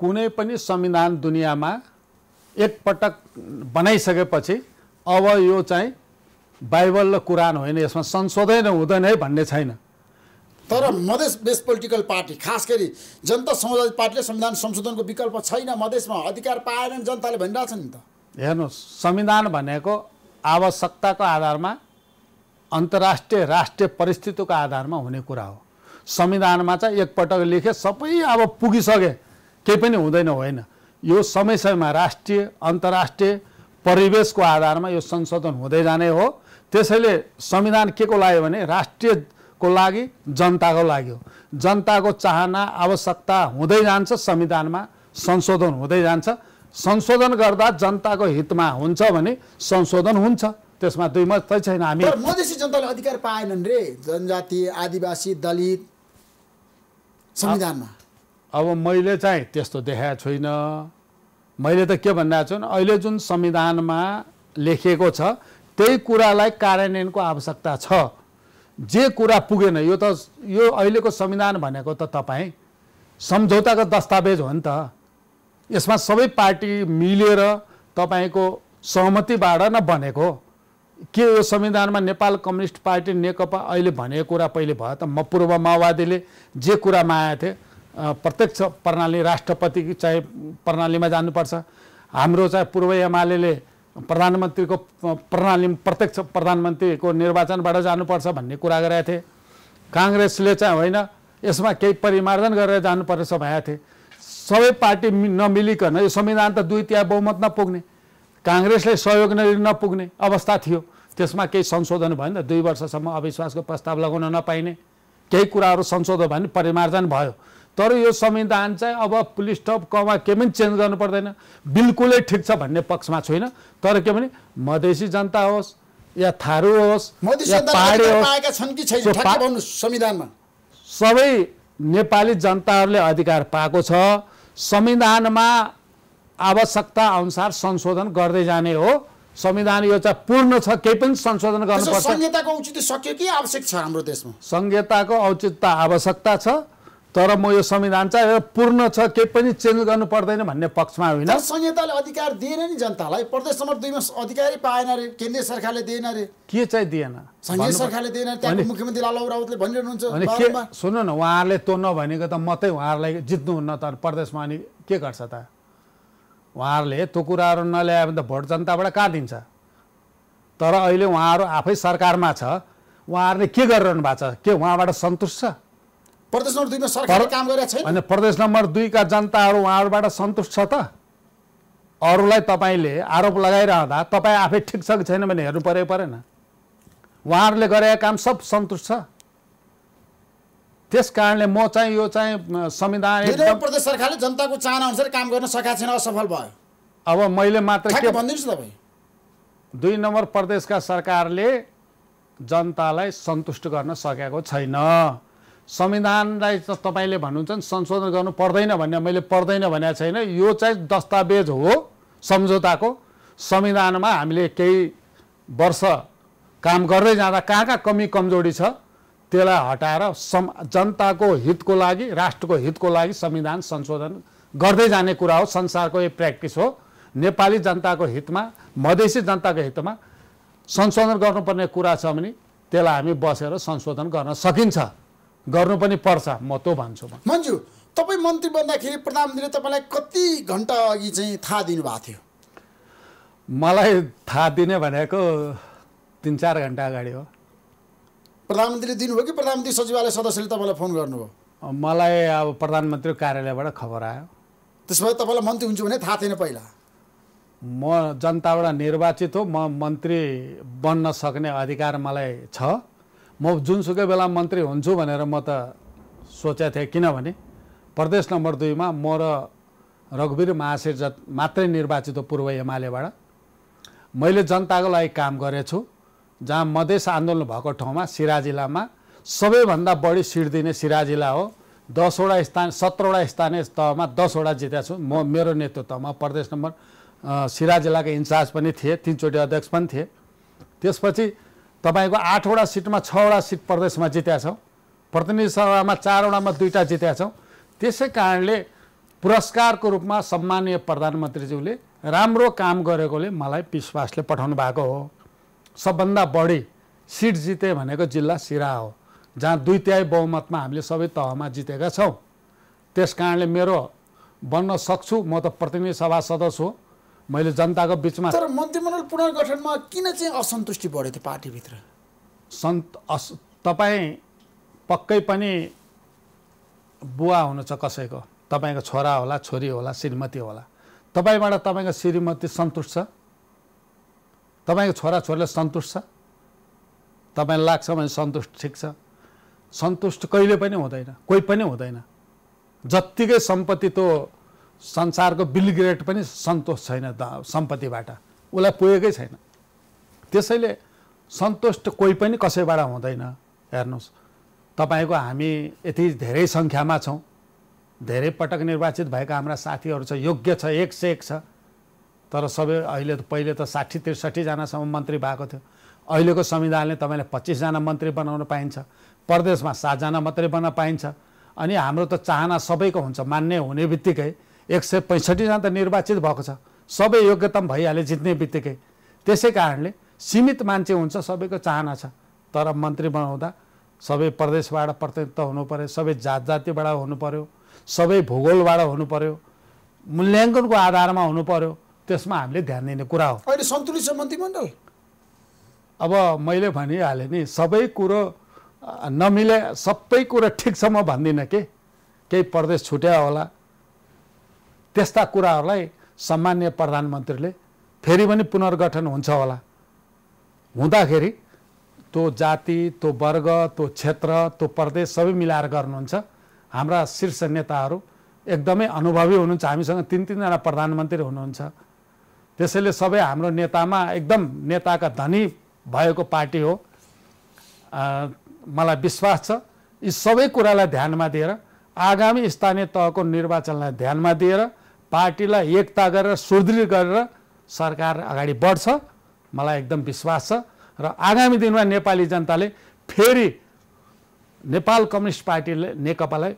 कुनै पनि संविधान दुनियाँमा एकपटक बनाइसकेपछि अब यो चाहिँ बाइबल र कुरान होइन यसमा संशोधन हुँदैन है भन्ने छैन तर मधेस बेस पोलिटिकल पार्टी खास गरी जनता समाजवादी पार्टीले संविधान संशोधनको विकल्प छैन मधेसमा अधिकार पाएनन् जनताले भनिरहेछन् नि त हेर्नुहोस् संविधान भनेको आवश्यकताको आधारमा अन्तर्राष्ट्रिय राष्ट्रिय परिस्थितिको आधारमा हुने कुरा हो संविधानमा चाहिँ एकपटक लेखे सबै अब पुगिसके केही पनि हुँदैन होइन यो समय समयमा राष्ट्रिय अन्तर्राष्ट्रिय परिवेशको आधारमा यो संशोधन हुँदै जाने हो त्यसैले संविधान के को लाग्यो भने राष्ट्रिय को लागि जनताको लागि हो जनताको चाहना आवश्यकता हुँदै जान्छ संविधानमा संशोधन हुँदै जान्छ संशोधन गर्दा जनताको हितमा हुन्छ भने संशोधन हुन्छ त्यसमा दुई मात्रै छैन हामी मधेसी जनताले अधिकार पाएनन् रे जनजाति आदिवासी दलित संविधानमा अब मैले चाहिँ त्यस्तो देखाएको छुइनँ मैले त के भनिरहेको छु अहिले जुन संविधानमा लेखिएको छ त्यही कुरालाई कार्यान्वयनको आवश्यकता छ जे कुरा पुगेन यो त यो अहिलेको संविधान भनेको त तपाईँ सम्झौताको दस्तावेज हो नि त यसमा सबै पार्टी मिलेर तपाईँको सहमतिबाट न भनेको के यो संविधानमा नेपाल कम्युनिस्ट पार्टी नेकपा अहिले भनेको कुरा पहिले भयो त म पूर्व माओवादीले जे कुरा मागेको थिए प्रत्यक्ष प्रणाली राष्ट्रपति चाहिँ प्रणालीमा जानुपर्छ हाम्रो चाहिँ पूर्व एमाले प्रधानमन्त्रीको प्रणाली प्रत्यक्ष प्रधानमन्त्रीको निर्वाचनबाट जानुपर्छ भन्ने कुरा गरेका थिए काङ्ग्रेसले चाहिँ होइन यसमा केही परिमार्जन गरेर जानुपर्छ भएका थिए सबै पार्टी नमिलिकन यो संविधान त दुई तिहार बहुमत नपुग्ने काङ्ग्रेसले सहयोग नपुग्ने अवस्था थियो त्यसमा केही संशोधन भयो नि त दुई वर्षसम्म अविश्वासको प्रस्ताव लगाउन नपाइने केही कुराहरू संशोधन भयो भने परिमार्जन भयो तर यो संविधान चाहिँ अब पुलिस टप कमा केही पनि चेन्ज गर्नु पर्दैन बिल्कुलै ठिक छ भन्ने पक्षमा छुइनँ तर के भने मधेसी जनता होस् या थारू होस् पहाडी होस् संविधानमा सबै नेपाली जनताहरूले अधिकार पाएको छ संविधानमा आवश्यकता अनुसार संशोधन गर्दै जाने हो संविधान यो चाहिँ पूर्ण छ केही पनि संशोधन गर्नुपर्छ संहिताको औचित्य सक्यो कि आवश्यक छ हाम्रो देशमा संहिताको औचित्य आवश्यकता छ तर म यो संविधान चाहिँ पूर्ण छ केही पनि चेन्ज गर्नु पर्दैन भन्ने पक्षमा होइन संहिताले अधिकार दिएन नि जनतालाई प्रदेश नम्बर दुईमा अधिकारै पाएन अरे केन्द्रीय सरकारले दिएन अरे के चाहिँ दिएन संघीय सरकारले दिएन त्यहाँ मुख्यमन्त्री लाल राउतले भनिरहनुहुन्छ सुन्नु न उहाँहरूले तो नभनेको त मतै उहाँहरूलाई जित्नुहुन्न त प्रदेशमा अनि के गर्छ त उहाँहरूले त्यो कुराहरू नल्यायो भने त भोट जनताबाट कहाँ दिन्छ तर अहिले उहाँहरू आफै सरकारमा छ उहाँहरूले के गरिरहनु भएको छ के उहाँबाट सन्तुष्ट छ प्रदेश नम्बर दुईमा सरकारले काम गरेका छैन होइन प्रदेश नम्बर दुईका जनताहरू उहाँहरूबाट सन्तुष्ट छ त अरूलाई तपाईँले आरोप लगाइरहँदा तपाईँ आफै ठिक छ कि छैन भने हेर्नु पऱ्यो परेन उहाँहरूले गरेका काम सब सन्तुष्ट छ त्यस कारणले म चाहिँ यो चाहिँ संविधान प्रदेश सरकारले जनताको चाहना अनुसार काम गर्न सकेका छैन असफल भयो अब मैले मात्र के भनिदिनुहोस् तपाईँ दुई नम्बर प्रदेशका सरकारले जनतालाई सन्तुष्ट गर्न सकेको छैन संविधानलाई त तपाईँले भन्नुहुन्छ नि संशोधन गर्नु पर्दैन भन्ने मैले पर्दैन भनेको छैन यो चाहिँ दस्तावेज हो सम्झौताको संविधानमा हामीले केही वर्ष काम गर्दै जाँदा कहाँ कहाँ कमी कमजोरी छ त्यसलाई हटाएर सम जनताको हितको लागि राष्ट्रको हितको लागि संविधान संशोधन गर्दै जाने कुरा हो संसारको यो प्र्याक्टिस हो नेपाली जनताको हितमा मधेसी जनताको हितमा संशोधन गर्नुपर्ने कुरा छ भने त्यसलाई हामी बसेर संशोधन गर्न सकिन्छ गर्नु पनि पर्छ म त्यो भन्छु मन्जु तपाईँ मन्त्री बन्दाखेरि प्रधानमन्त्रीले तपाईँलाई कति घन्टा अघि चाहिँ थाहा दिनुभएको थियो मलाई थाहा दिने भनेको तिन चार घन्टा अगाडि हो प्रधानमन्त्रीले दिनुभयो कि प्रधानमन्त्री सचिवालय सदस्यले तपाईँलाई फोन गर्नुभयो मलाई अब प्रधानमन्त्री कार्यालयबाट खबर आयो त्यसो भए तपाईँलाई मन्त्री हुन्छु भने थाहा थिएन पहिला म जनताबाट निर्वाचित हो म मन्त्री बन्न सक्ने अधिकार मलाई छ म जुनसुकै बेला मन्त्री हुन्छु भनेर म त सोचेको थिएँ किनभने प्रदेश नम्बर दुईमा म र रघुवीर महासेर्जत मात्रै निर्वाचित हो पूर्व एमालेबाट मैले जनताको लागि काम गरेछु जहाँ मधेस आन्दोलन भएको ठाउँमा सिरा जिल्लामा सबैभन्दा बढी सिट दिने सिरा जिल्ला हो दसवटा स्थान सत्रवटा स्थानीय तहमा दसवटा जितेको छु म मेरो नेतृत्वमा प्रदेश नम्बर सिरा जिल्लाको इन्चार्ज पनि थिएँ तिनचोटि अध्यक्ष पनि थिएँ त्यसपछि तपाईँको आठवटा सिटमा छवटा सिट प्रदेशमा जितेका छौँ प्रतिनिधि सभामा चारवटामा दुईवटा जितेका छौँ त्यसै कारणले पुरस्कारको रूपमा सम्मानीय प्रधानमन्त्रीज्यूले राम्रो काम गरेकोले मलाई विश्वासले पठाउनु भएको हो सबभन्दा बढी सिट जिते भनेको जिल्ला सिरा हो जहाँ दुई तिहाई बहुमतमा हामीले सबै तहमा जितेका छौँ त्यस कारणले मेरो बन्न सक्छु म त प्रतिनिधि सभा सदस्य हो मैले जनताको बिचमा तर मन्त्रीमण्डल पुनर्गठनमा किन चाहिँ असन्तुष्टि बढ्यो त्यो पार्टीभित्र सन्त अस तपाईँ पक्कै पनि बुवा हुनुहुन्छ कसैको तपाईँको छोरा होला छोरी होला श्रीमती होला तपाईँबाट तपाईँको श्रीमती सन्तुष्ट छ तपाईँको छोरा छोरीले सन्तुष्ट छ तपाईँलाई लाग्छ भने सन्तुष्ट ठिक छ सन्तुष्ट कहिले पनि हुँदैन कोही पनि हुँदैन जत्तिकै सम्पत्ति त्यो संसारको बिलग्रेट पनि सन्तोष छैन सम्पत्तिबाट उसलाई पुगेकै छैन त्यसैले सन्तुष्ट कोही पनि कसैबाट हुँदैन हेर्नुहोस् तपाईँको हामी यति धेरै सङ्ख्यामा छौँ धेरै पटक निर्वाचित भएका हाम्रा साथीहरू छ योग्य छ एक से एक छ तर सबै अहिले त पहिले त साठी त्रिसठीजनासम्म मन्त्री भएको थियो अहिलेको संविधानले तपाईँले पच्चिसजना मन्त्री बनाउन पाइन्छ प्रदेशमा सातजना मात्रै बन्न पाइन्छ अनि हाम्रो त चाहना सबैको हुन्छ मान्य हुने बित्तिकै एक सय पैँसठीजना त निर्वाचित भएको छ सबै योग्यतम भइहाले जित्ने बित्तिकै त्यसै कारणले सीमित मान्छे हुन्छ सबैको चाहना छ तर मन्त्री बनाउँदा सबै प्रदेशबाट प्रतिनिधित्व हुनु पऱ्यो सबै जात जातिबाट हुनु पऱ्यो सबै भूगोलबाट हुनु पऱ्यो मूल्याङ्कनको आधारमा हुनु पऱ्यो त्यसमा हामीले ध्यान दिने कुरा हो अहिले सन्तुलित छ मन्त्रीमण्डल अब मैले भनिहालेँ नि सबै कुरो नमिले सबै कुरो ठिक छ म भन्दिनँ के केही प्रदेश छुट्या होला त्यस्ता कुराहरूलाई सामान्य प्रधानमन्त्रीले फेरि पनि पुनर्गठन हुन्छ होला हुँदाखेरि त्यो जाति त्यो वर्ग त्यो क्षेत्र त्यो प्रदेश सबै मिलाएर गर्नुहुन्छ हाम्रा शीर्ष नेताहरू एकदमै अनुभवी हुनुहुन्छ हामीसँग तिन तिनजना प्रधानमन्त्री हुनुहुन्छ त्यसैले सबै हाम्रो नेतामा एकदम नेताका धनी भएको पार्टी हो मलाई विश्वास छ यी सबै कुरालाई ध्यानमा दिएर आगामी स्थानीय तहको निर्वाचनलाई ध्यानमा दिएर पार्टीलाई एकता गरेर सुदृढ गरेर सरकार अगाडि बढ्छ मलाई एकदम विश्वास छ र आगामी दिनमा नेपाली जनताले फेरि नेपाल कम्युनिस्ट पार्टीले नेकपालाई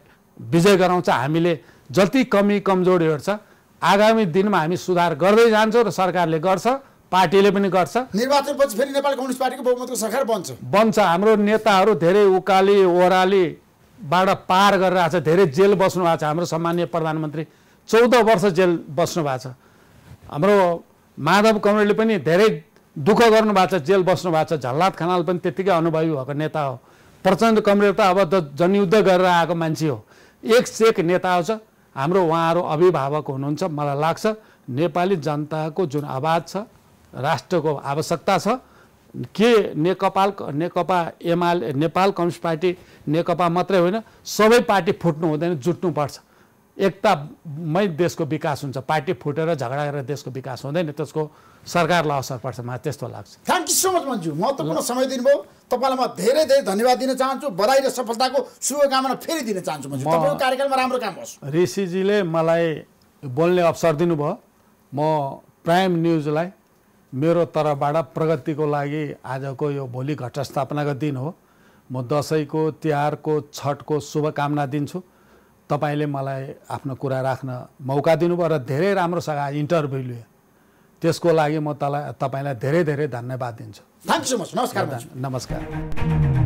विजय गराउँछ हामीले जति कमी कमजोरीहरू छ आगामी दिनमा हामी सुधार गर्दै जान्छौँ र सरकारले गर्छ पार्टीले पनि गर्छ निर्वाचनपछि फेरि नेपाल कम्युनिस्ट पार्टीको बहुमतको सरकार बन्छ बन्छ हाम्रो नेताहरू धेरै उकाली ओह्रालीबाट पार गरेर छ धेरै जेल बस्नु भएको छ हाम्रो सामान्य प्रधानमन्त्री चौध वर्ष जेल बस्नु भएको छ हाम्रो माधव कमरेले पनि धेरै दुःख गर्नुभएको छ जेल बस्नु भएको छ झल्लात खनाल पनि त्यत्तिकै अनुभवी भएको नेता हो प्रचण्ड कमरे त अब जनयुद्ध गरेर आएको मान्छे हो एक से नेता छ हाम्रो उहाँहरू अभिभावक हुनुहुन्छ मलाई लाग्छ नेपाली जनताको जुन आवाज छ राष्ट्रको आवश्यकता छ के नेकपा नेकपा एमाले नेपाल कम्युनिस्ट पार्टी नेकपा मात्रै होइन सबै पार्टी फुट्नु हुँदैन जुट्नुपर्छ एकतामै देशको विकास हुन्छ पार्टी फुटेर झगडा गरेर देशको विकास हुँदैन त्यसको सरकारलाई असर पर्छ मलाई त्यस्तो लाग्छ thank you so much Manju महत्त्वपूर्ण समय दिनुभयो तपाईँलाई म धेरै धेरै धन्यवाद दिन चाहन्छु बधाई र सफलताको शुभकामना फेरि दिन चाहन्छु कार्यक्रममा राम्रो काम होस् ऋषिजीले मलाई बोल्ने अवसर दिनुभयो म प्राइम न्युजलाई मेरो तर्फबाट प्रगतिको लागि आजको यो भोलि घटस्थापनाको दिन हो म दसैँको तिहारको छठको शुभकामना दिन्छु तपाईँले मलाई आफ्नो कुरा राख्न मौका दिनुभयो र धेरै राम्रोसँग इन्टरभ्यू लियो त्यसको लागि म तलाई तपाईँलाई धेरै धेरै धन्यवाद दिन्छु थ्याङ्क सो मच नमस्कार नमस्कार